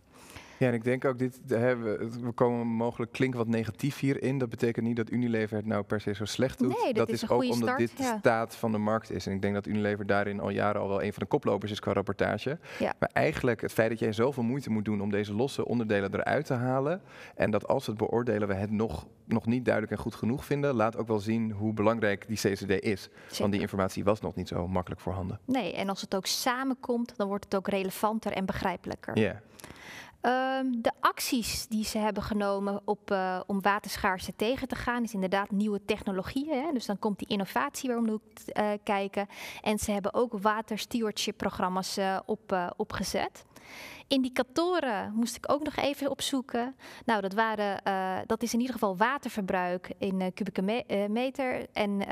Ja, en ik denk ook, dit, we komen mogelijk klinken wat negatief hierin. Dat betekent niet dat Unilever het nou per se zo slecht doet. Nee, dat is, is ook omdat dit de staat van de markt is. En ik denk dat Unilever daarin al jaren al wel een van de koplopers is qua rapportage. Maar eigenlijk het feit dat jij zoveel moeite moet doen om deze losse onderdelen eruit te halen. En dat als we het beoordelen we het nog, nog niet duidelijk en goed genoeg vinden. Laat ook wel zien hoe belangrijk die CCD is. Want die informatie was nog niet zo makkelijk voorhanden. Nee, en als het ook samenkomt, dan wordt het ook relevanter en begrijpelijker. Ja. Ehm, de acties die ze hebben genomen op, eh, om waterschaarste tegen te gaan, is inderdaad nieuwe technologieën. Hè? Dus dan komt die innovatie weer om eh, kijken. En ze hebben ook waterstewardship programma's eh, op, opgezet. Indicatoren moest ik ook nog even opzoeken. Nou, dat, waren, eh, dat is in ieder geval waterverbruik in uh, kubieke eh, meter en,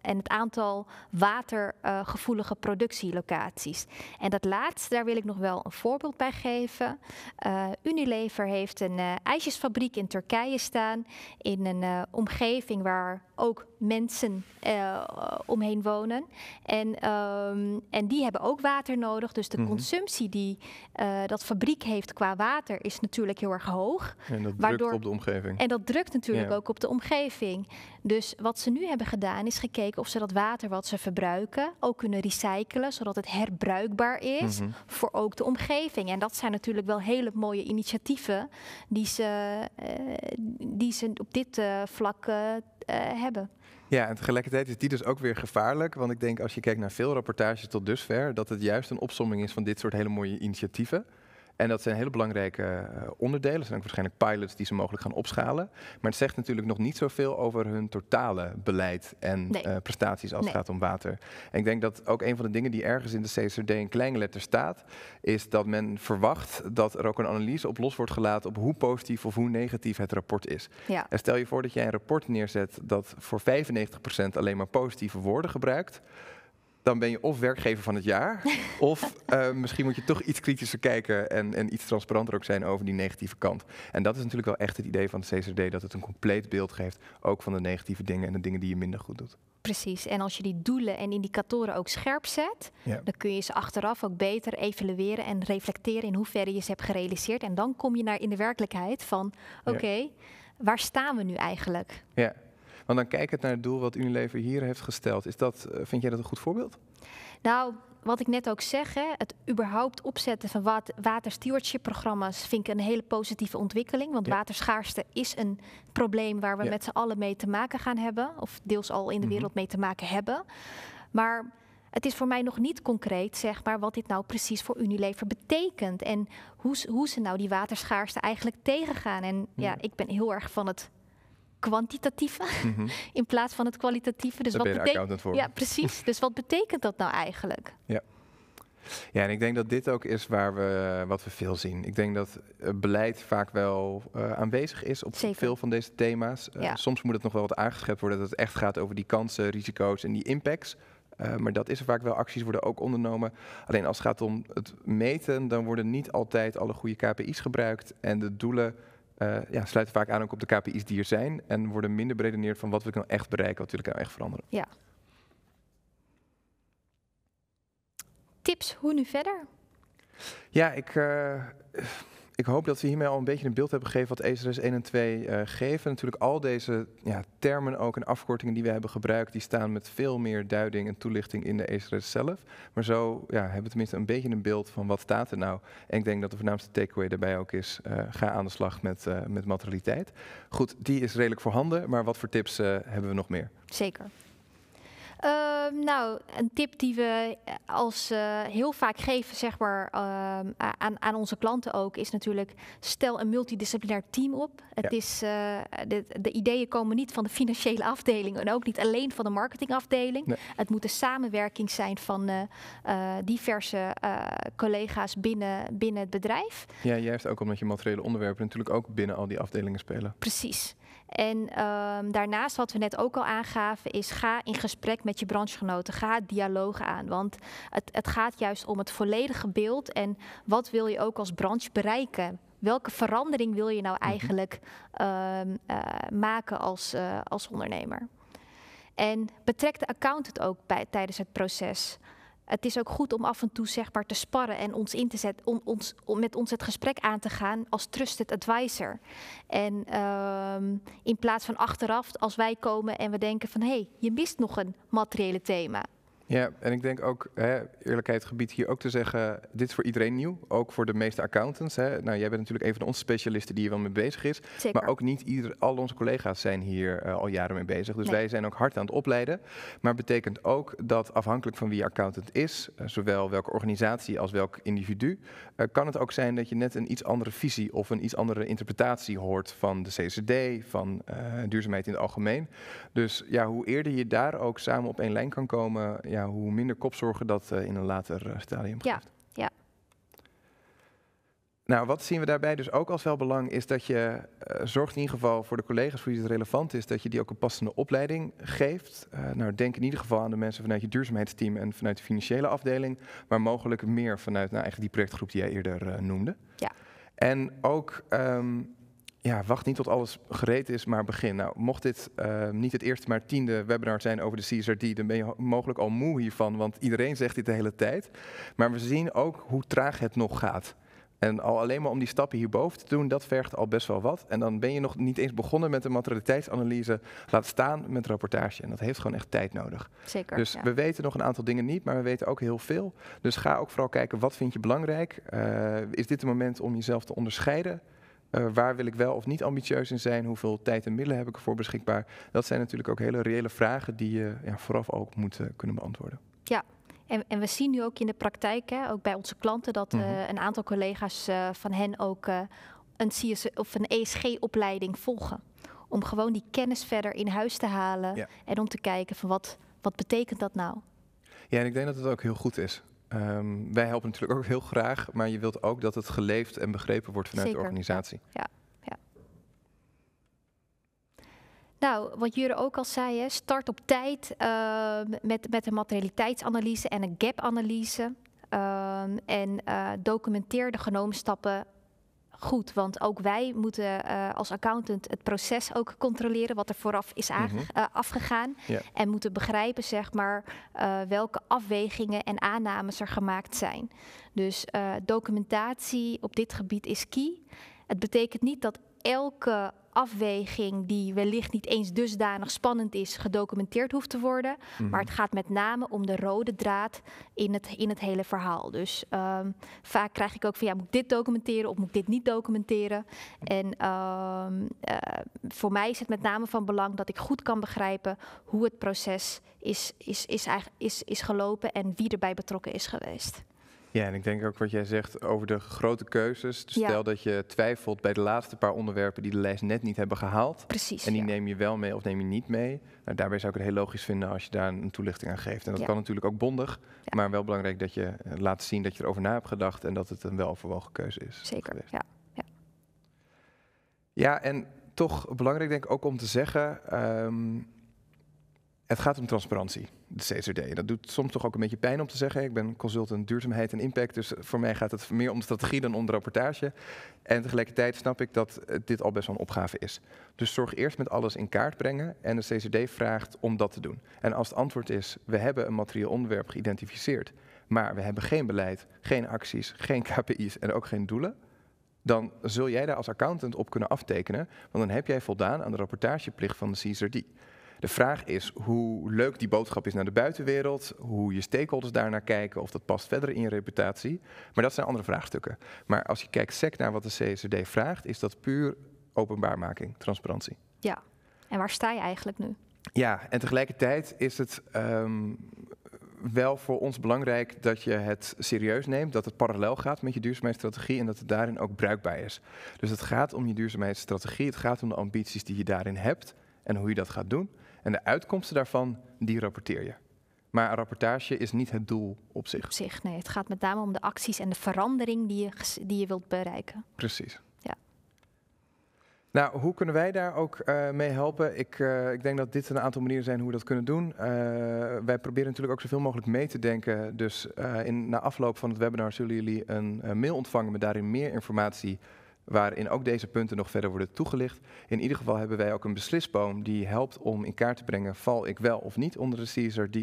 en het aantal watergevoelige productielocaties. En dat laatste, daar wil ik nog wel een voorbeeld bij geven. Unilever heeft een ijsjesfabriek in Turkije staan, in een omgeving waar ook mensen omheen wonen. En, ehm, en die hebben ook water nodig, dus de mhm. consumptie die dat fabriek heeft qua water is natuurlijk heel erg hoog. En dat waardoor... drukt op de omgeving. En dat drukt natuurlijk ook op de omgeving. Dus wat ze nu hebben gedaan is gekeken of ze dat water wat ze verbruiken ook kunnen recyclen, zodat het herbruikbaar is mhm. voor ook de omgeving. En dat zijn natuurlijk wel hele mooie initiatieven die ze, eh, die ze op dit eh, vlak eh, hebben. Ja, en tegelijkertijd is die dus ook weer gevaarlijk. Want ik denk als je kijkt naar veel rapportages tot dusver, dat het juist een opsomming is van dit soort hele mooie initiatieven. En dat zijn hele belangrijke eh, onderdelen. Dat zijn waarschijnlijk pilots die ze mogelijk gaan opschalen. Maar het zegt natuurlijk nog niet zoveel over hun totale beleid en eh, prestaties als het gaat om water. En ik denk dat ook een van de dingen die ergens in de CSRD in kleine letter staat, is dat men verwacht dat er ook een analyse op los wordt gelaten op hoe positief of hoe negatief het rapport is. En stel je voor dat jij een rapport neerzet dat voor 95% alleen maar positieve woorden gebruikt dan ben je of werkgever van het jaar, of eh, misschien moet je toch iets kritischer kijken en, en, iets transparanter ook zijn over die negatieve kant. En dat is natuurlijk wel echt het idee van de CCD, dat het een compleet beeld geeft, ook van de negatieve dingen en de dingen die je minder goed doet. Precies, en als je die doelen en indicatoren ook scherp zet, dan kun je ze achteraf ook beter evalueren en reflecteren in hoeverre je ze hebt gerealiseerd. En dan kom je naar in de werkelijkheid van, oké, waar staan we nu eigenlijk? Ja. Want dan kijk het naar het doel wat Unilever hier heeft gesteld. Is dat, eh, vind jij dat een goed voorbeeld? Nou, wat ik net ook zeg, het überhaupt opzetten van wat, stewardship programmas vind ik een hele positieve ontwikkeling. Want waterschaarste is een probleem waar we met z'n allen mee te maken gaan hebben. Of deels al in de mhm. wereld mee te maken hebben. Maar het is voor mij nog niet concreet, zeg maar, wat dit nou precies voor Unilever betekent. En hoe, hoe ze nou die waterschaarste eigenlijk tegengaan. En ja, ik ben heel erg van het kwantitatieve mhm. in plaats van het kwalitatieve. Dus wat betekent Ja, precies. dus wat betekent dat nou eigenlijk? Ja. Ja, en ik denk dat dit ook is waar we, wat we veel zien. Ik denk dat eh, beleid vaak wel eh, aanwezig is op veel van deze thema's. Eh, soms moet het nog wel wat aangeschept worden dat het echt gaat over die kansen, risico's en die impacts. maar dat is er vaak wel. Acties worden ook ondernomen. Alleen als het gaat om het meten, dan worden niet altijd alle goede KPI's gebruikt. En de doelen eh, ja, sluiten vaak aan ook op de KPI's die er zijn en worden minder beredeneerd van wat we nou echt bereiken, wat wil ik nou echt veranderen. Ja. Tips, hoe nu verder? Ja, ik, eh, ik hoop dat we hiermee al een beetje een beeld hebben gegeven wat ECRS 1 en 2 eh, geven. Natuurlijk al deze ja, termen ook en afkortingen die we hebben gebruikt, die staan met veel meer duiding en toelichting in de ECRS zelf. Maar zo ja, hebben we tenminste een beetje een beeld van wat staat er nou. En ik denk dat de voornaamste takeaway daarbij ook is, eh, ga aan de slag met, eh, met materialiteit. Goed, die is redelijk voorhanden, maar wat voor tips hebben we nog meer? Zeker. Ehm, nou, een tip die we eh, als eh, heel vaak geven, zeg maar, ehm, aan, aan onze klanten ook, is natuurlijk: stel een multidisciplinair team op. Het is, eh, de, de, ideeën komen niet van de financiële afdeling en ook niet alleen van de marketingafdeling. Het moet een samenwerking zijn van diverse collega's binnen, binnen het bedrijf. Ja, jij hebt ook omdat je materiële onderwerpen natuurlijk ook binnen al die afdelingen spelen. Precies. En ehm, daarnaast, wat we net ook al aangaven, is ga in gesprek met je branchegenoten. Ga dialoog aan. Want het, het gaat juist om het volledige beeld. En wat wil je ook als branche bereiken? Welke verandering wil je nou mhm. eigenlijk ehm, eh, maken als, eh, als ondernemer? En betrek de accountant ook bij, tijdens het proces. Het is ook goed om af en toe zeg maar, te sparren en ons in te zetten, om, ons, om met ons het gesprek aan te gaan als trusted advisor. En ehm, in plaats van achteraf, als wij komen en we denken van hé, hey, je mist nog een materiële thema. Ja, en ik denk ook, hè, eerlijkheid gebied hier ook te zeggen, dit is voor iedereen nieuw, ook voor de meeste accountants. Hè. Nou, jij bent natuurlijk een van onze specialisten die hier wel mee bezig is. Maar ook niet ieder, al onze collega's zijn hier eh, al jaren mee bezig. Dus wij zijn ook hard aan het opleiden. Maar betekent ook dat afhankelijk van wie je accountant is, eh, zowel welke organisatie als welk individu, eh, kan het ook zijn dat je net een iets andere visie of een iets andere interpretatie hoort van de CCD, van duurzaamheid in het algemeen. Dus ja, hoe eerder je daar ook samen op één lijn kan komen ja, hoe minder kopzorgen dat eh, in een later eh, stadium ja. Ja. Nou, wat zien we daarbij dus ook als wel belang is dat je eh, zorgt in ieder geval voor de collega's voor wie het relevant is, dat je die ook een passende opleiding geeft. nou, denk in ieder geval aan de mensen vanuit je duurzaamheidsteam en vanuit de financiële afdeling, maar mogelijk meer vanuit nou, eigenlijk die projectgroep die jij eerder noemde. Ja. En ook ehm, ja, wacht niet tot alles gereed is, maar begin. Nou, mocht dit ehm, niet het eerste, maar tiende webinar zijn over de CSRD, dan ben je mogelijk al moe hiervan, want iedereen zegt dit de hele tijd. Maar we zien ook hoe traag het nog gaat. En al alleen maar om die stappen hierboven te doen, dat vergt al best wel wat. En dan ben je nog niet eens begonnen met de materialiteitsanalyse, laat staan met rapportage. En dat heeft gewoon echt tijd nodig. Zeker. Dus we weten nog een aantal dingen niet, maar we weten ook heel veel. Dus ga ook vooral kijken, wat vind je belangrijk? Uh, is dit het moment om jezelf te onderscheiden? Eh, waar wil ik wel of niet ambitieus in zijn? Hoeveel tijd en middelen heb ik ervoor beschikbaar? Dat zijn natuurlijk ook hele reële vragen die je ja, vooraf ook moet eh, kunnen beantwoorden. Ja, en, en, we zien nu ook in de praktijk, hè, ook bij onze klanten, dat mhm. eh, een aantal collega's van hen ook een, CS of een ESG-opleiding volgen. Om gewoon die kennis verder in huis te halen en om te kijken van wat, wat betekent dat nou? Ja, en ik denk dat het ook heel goed is. Ehm, wij helpen natuurlijk ook heel graag, maar je wilt ook dat het geleefd en begrepen wordt vanuit de organisatie. Ja. ja. Nou, wat Jure ook al zei, hè, start op tijd ehm, met, met een materialiteitsanalyse en een gapanalyse. analyse ehm, en eh, documenteer de genomen stappen goed. Want ook wij moeten eh, als accountant het proces ook controleren wat er vooraf is mhm. eh, afgegaan. En moeten begrijpen, zeg maar, eh, welke afwegingen en aannames er gemaakt zijn. Dus documentatie op dit gebied is key. Het betekent niet dat elke afweging die wellicht niet eens dusdanig spannend is, gedocumenteerd hoeft te worden. Mhm. Maar het gaat met name om de rode draad in het, in het hele verhaal. Dus ehm, vaak krijg ik ook van ja, moet ik dit documenteren of moet ik dit niet documenteren? En ehm, eh, voor mij is het met name van belang dat ik goed kan begrijpen hoe het proces is, is, is, is, is, is gelopen en wie erbij betrokken is geweest. Ja, en ik denk ook wat jij zegt over de grote keuzes. Dus stel dat je twijfelt bij de laatste paar onderwerpen die de lijst net niet hebben gehaald. Precies. En die neem je wel mee of neem je niet mee. Nou, daarbij zou ik het heel logisch vinden als je daar een toelichting aan geeft. En dat kan natuurlijk ook bondig, maar wel belangrijk dat je eh, laat zien dat je erover na hebt gedacht en dat het een weloverwogen keuze is. Zeker, ja. Ja, en toch belangrijk denk ik ook om te zeggen. Ehm, het gaat om transparantie, de CSRD. Dat doet soms toch ook een beetje pijn om te zeggen. Ik ben consultant duurzaamheid en impact, dus voor mij gaat het meer om strategie dan om de rapportage. En tegelijkertijd snap ik dat dit al best wel een opgave is. Dus zorg eerst met alles in kaart brengen en de CSRD vraagt om dat te doen. En als het antwoord is, we hebben een materieel onderwerp geïdentificeerd, maar we hebben geen beleid, geen acties, geen KPI's en ook geen doelen, dan zul jij daar als accountant op kunnen aftekenen, want dan heb jij voldaan aan de rapportageplicht van de CSRD. De vraag is hoe leuk die boodschap is naar de buitenwereld, hoe je stakeholders daarnaar kijken, of dat past verder in je reputatie. Maar dat zijn andere vraagstukken. Maar als je kijkt sec naar wat de CSRD vraagt, is dat puur openbaarmaking, transparantie. Ja, en waar sta je eigenlijk nu? Ja, en tegelijkertijd is het ehm, wel voor ons belangrijk dat je het serieus neemt, dat het parallel gaat met je duurzaamheidsstrategie en dat het daarin ook bruikbaar is. Dus het gaat om je duurzaamheidsstrategie, het gaat om de ambities die je daarin hebt en hoe je dat gaat doen. En de uitkomsten daarvan, die rapporteer je. Maar een rapportage is niet het doel op zich. Op zich, nee. Het gaat met name om de acties en de verandering die je, die je wilt bereiken. Precies. Ja. Nou, hoe kunnen wij daar ook eh, mee helpen? Ik, eh, ik denk dat dit een aantal manieren zijn hoe we dat kunnen doen. Eh, wij proberen natuurlijk ook zoveel mogelijk mee te denken. Dus in, na afloop van het webinar zullen jullie een mail ontvangen met daarin meer informatie waarin ook deze punten nog verder worden toegelicht. In ieder geval hebben wij ook een beslisboom die helpt om in kaart te brengen: val ik wel of niet onder de CSRD?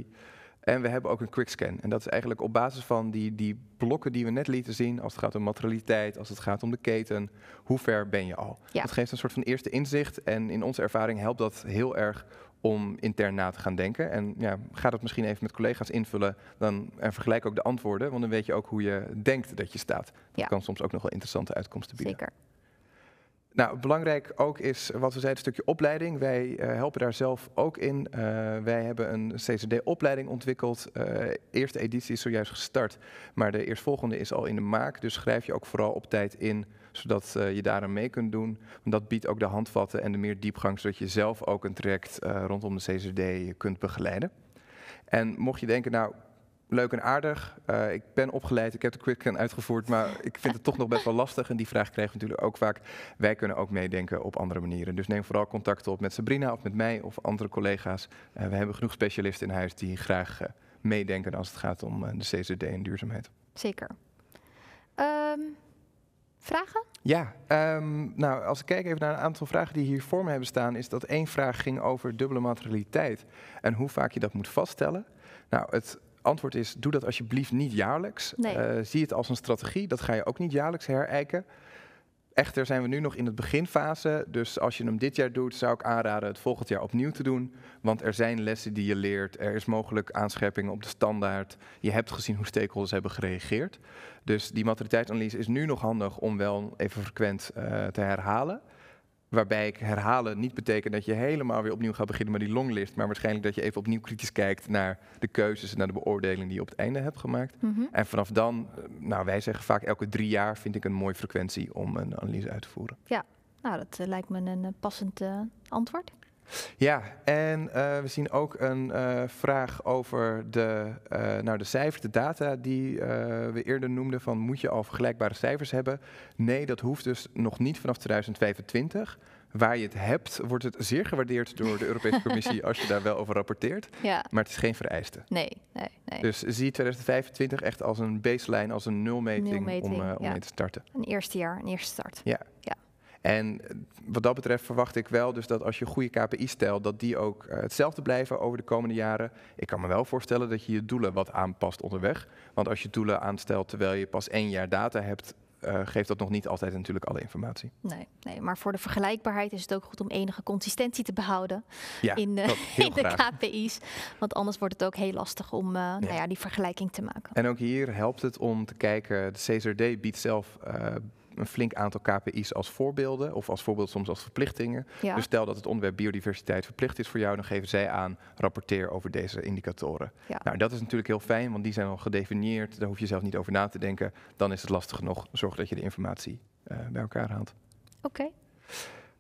En we hebben ook een quickscan. En dat is eigenlijk op basis van die, die blokken die we net lieten zien. Als het gaat om materialiteit, als het gaat om de keten. Hoe ver ben je al? Ja. Dat geeft een soort van eerste inzicht. En in onze ervaring helpt dat heel erg om intern na te gaan denken. En ja, ga dat misschien even met collega's invullen dan, en vergelijk ook de antwoorden, want dan weet je ook hoe je denkt dat je staat. Dat kan soms ook nog wel interessante uitkomsten bieden. Zeker. Nou, belangrijk ook is wat we zeiden, een stukje opleiding. Wij eh, helpen daar zelf ook in. Eh, wij hebben een CCD-opleiding ontwikkeld. Uh, eerste editie is zojuist gestart, maar de eerstvolgende is al in de maak. Dus schrijf je ook vooral op tijd in zodat uh, je aan mee kunt doen. Want dat biedt ook de handvatten en de meer diepgang, zodat je zelf ook een traject eh, rondom de CCD eh, kunt begeleiden. En mocht je denken, nou, leuk en aardig, ik ben opgeleid, ik heb de quickcan uitgevoerd, maar ik vind het toch nog best wel lastig. En die vraag krijgen we natuurlijk ook vaak. Wij kunnen ook meedenken op andere manieren. Dus neem vooral contact op met Sabrina of met mij of andere collega's. we hebben genoeg specialisten in huis die graag meedenken als het gaat om de CCD en duurzaamheid. Zeker. Ehm, vragen? Ja, ehm, nou als ik kijk even naar een aantal vragen die hier voor me hebben staan, is dat één vraag ging over dubbele materialiteit en hoe vaak je dat moet vaststellen. Nou, het antwoord is: doe dat alsjeblieft niet jaarlijks. Eh, zie het als een strategie, dat ga je ook niet jaarlijks herijken. Echter zijn we nu nog in het beginfase, dus als je hem dit jaar doet, zou ik aanraden het volgend jaar opnieuw te doen. Want er zijn lessen die je leert, er is mogelijk aanscherping op de standaard. Je hebt gezien hoe stakeholders hebben gereageerd. Dus die maturiteitsanalyse is nu nog handig om wel even frequent eh, te herhalen. Waarbij ik herhalen niet betekent dat je helemaal weer opnieuw gaat beginnen met die longlist, maar waarschijnlijk dat je even opnieuw kritisch kijkt naar de keuzes en naar de beoordeling die je op het einde hebt gemaakt. Mhm. En vanaf dan, eh, nou wij zeggen vaak elke drie jaar vind ik een mooie frequentie om een analyse uit te voeren. Ja, nou dat eh, lijkt me een eh, passend antwoord. Ja, en eh, we zien ook een eh, vraag over de, uh, nou de cijfers, de data die we eerder noemden van moet je al vergelijkbare cijfers hebben? Nee, dat hoeft dus nog niet vanaf 2025. Waar je het hebt, wordt het zeer gewaardeerd door de Europese Commissie als je daar wel over rapporteert. Ja. Maar het is geen vereiste. Nee, nee, nee. Dus zie 2025 echt als een baseline, als een nulmeting, om, om mee te starten. Een eerste jaar, een eerste start. Ja. ja. En eh, wat dat betreft verwacht ik wel dus dat als je goede KPI's stelt, dat die ook eh, hetzelfde blijven over de komende jaren. Ik kan me wel voorstellen dat je je doelen wat aanpast onderweg. Want als je doelen aanstelt terwijl je pas één jaar data hebt, eh, geeft dat nog niet altijd natuurlijk alle informatie. Nee, nee, maar voor de vergelijkbaarheid is het ook goed om enige consistentie te behouden in, de KPI's. Want anders wordt het ook heel lastig om Nou ja, die vergelijking te maken. En ook hier helpt het om te kijken, de CSRD biedt zelf een flink aantal KPI's als voorbeelden of als voorbeeld soms als verplichtingen. Dus stel dat het onderwerp biodiversiteit verplicht is voor jou, dan geven zij aan rapporteer over deze indicatoren. Nou, dat is natuurlijk heel fijn, want die zijn al gedefinieerd. Daar hoef je zelf niet over na te denken. Dan is het lastig genoeg. Zorg dat je de informatie eh, bij elkaar haalt. Oké.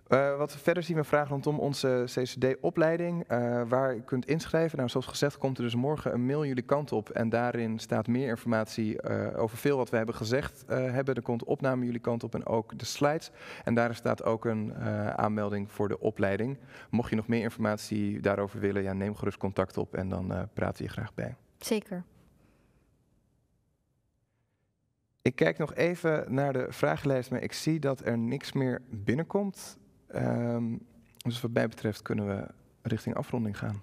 Uh, wat verder zien we vragen rondom onze CCD-opleiding, uh, eh, waar u kunt inschrijven. Nou, zoals gezegd komt er dus morgen een mail jullie kant op en daarin staat meer informatie eh, over veel wat we hebben gezegd hebben. Er komt opname jullie kant op en ook de slides. En daarin staat ook een aanmelding voor de opleiding. Mocht je nog meer informatie daarover willen, ja, neem gerust contact op en dan praten we je graag bij. Zeker. Ik kijk nog even naar de vragenlijst, maar ik zie dat er niks meer binnenkomt. Ehm, dus wat mij betreft kunnen we richting afronding gaan.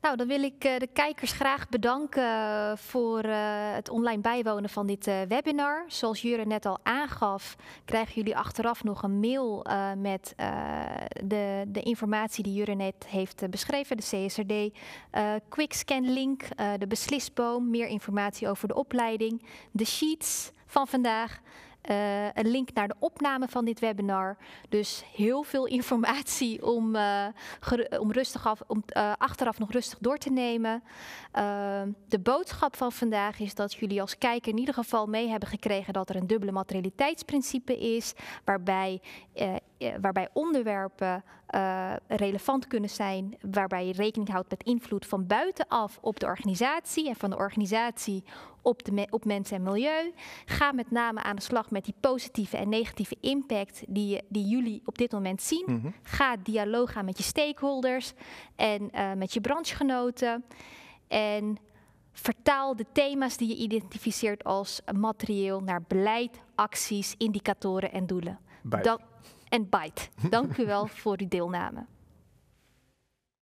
Nou, dan wil ik eh, de kijkers graag bedanken eh, voor eh, het online bijwonen van dit webinar. Zoals Jure net al aangaf, krijgen jullie achteraf nog een mail met de, de informatie die Jure net heeft beschreven. De CSRD, Quickscan Link, de beslisboom, meer informatie over de opleiding, de sheets van vandaag. Eh, een link naar de opname van dit webinar. Dus heel veel informatie om, eh, om, rustig af, om eh, achteraf nog rustig door te nemen. Ehm, de boodschap van vandaag is dat jullie als kijker in ieder geval mee hebben gekregen dat er een dubbele materialiteitsprincipe is. Waarbij eh, waarbij onderwerpen eh, relevant kunnen zijn, waarbij je rekening houdt met invloed van buitenaf op de organisatie en van de organisatie op, de op mensen en milieu. Ga met name aan de slag met die positieve en negatieve impact die, die jullie op dit moment zien. Mhm. Ga dialoog gaan met je stakeholders en eh, met je branchegenoten. En vertaal de thema's die je identificeert als materieel naar beleid, acties, indicatoren en doelen en Byte. Dank u wel voor uw deelname.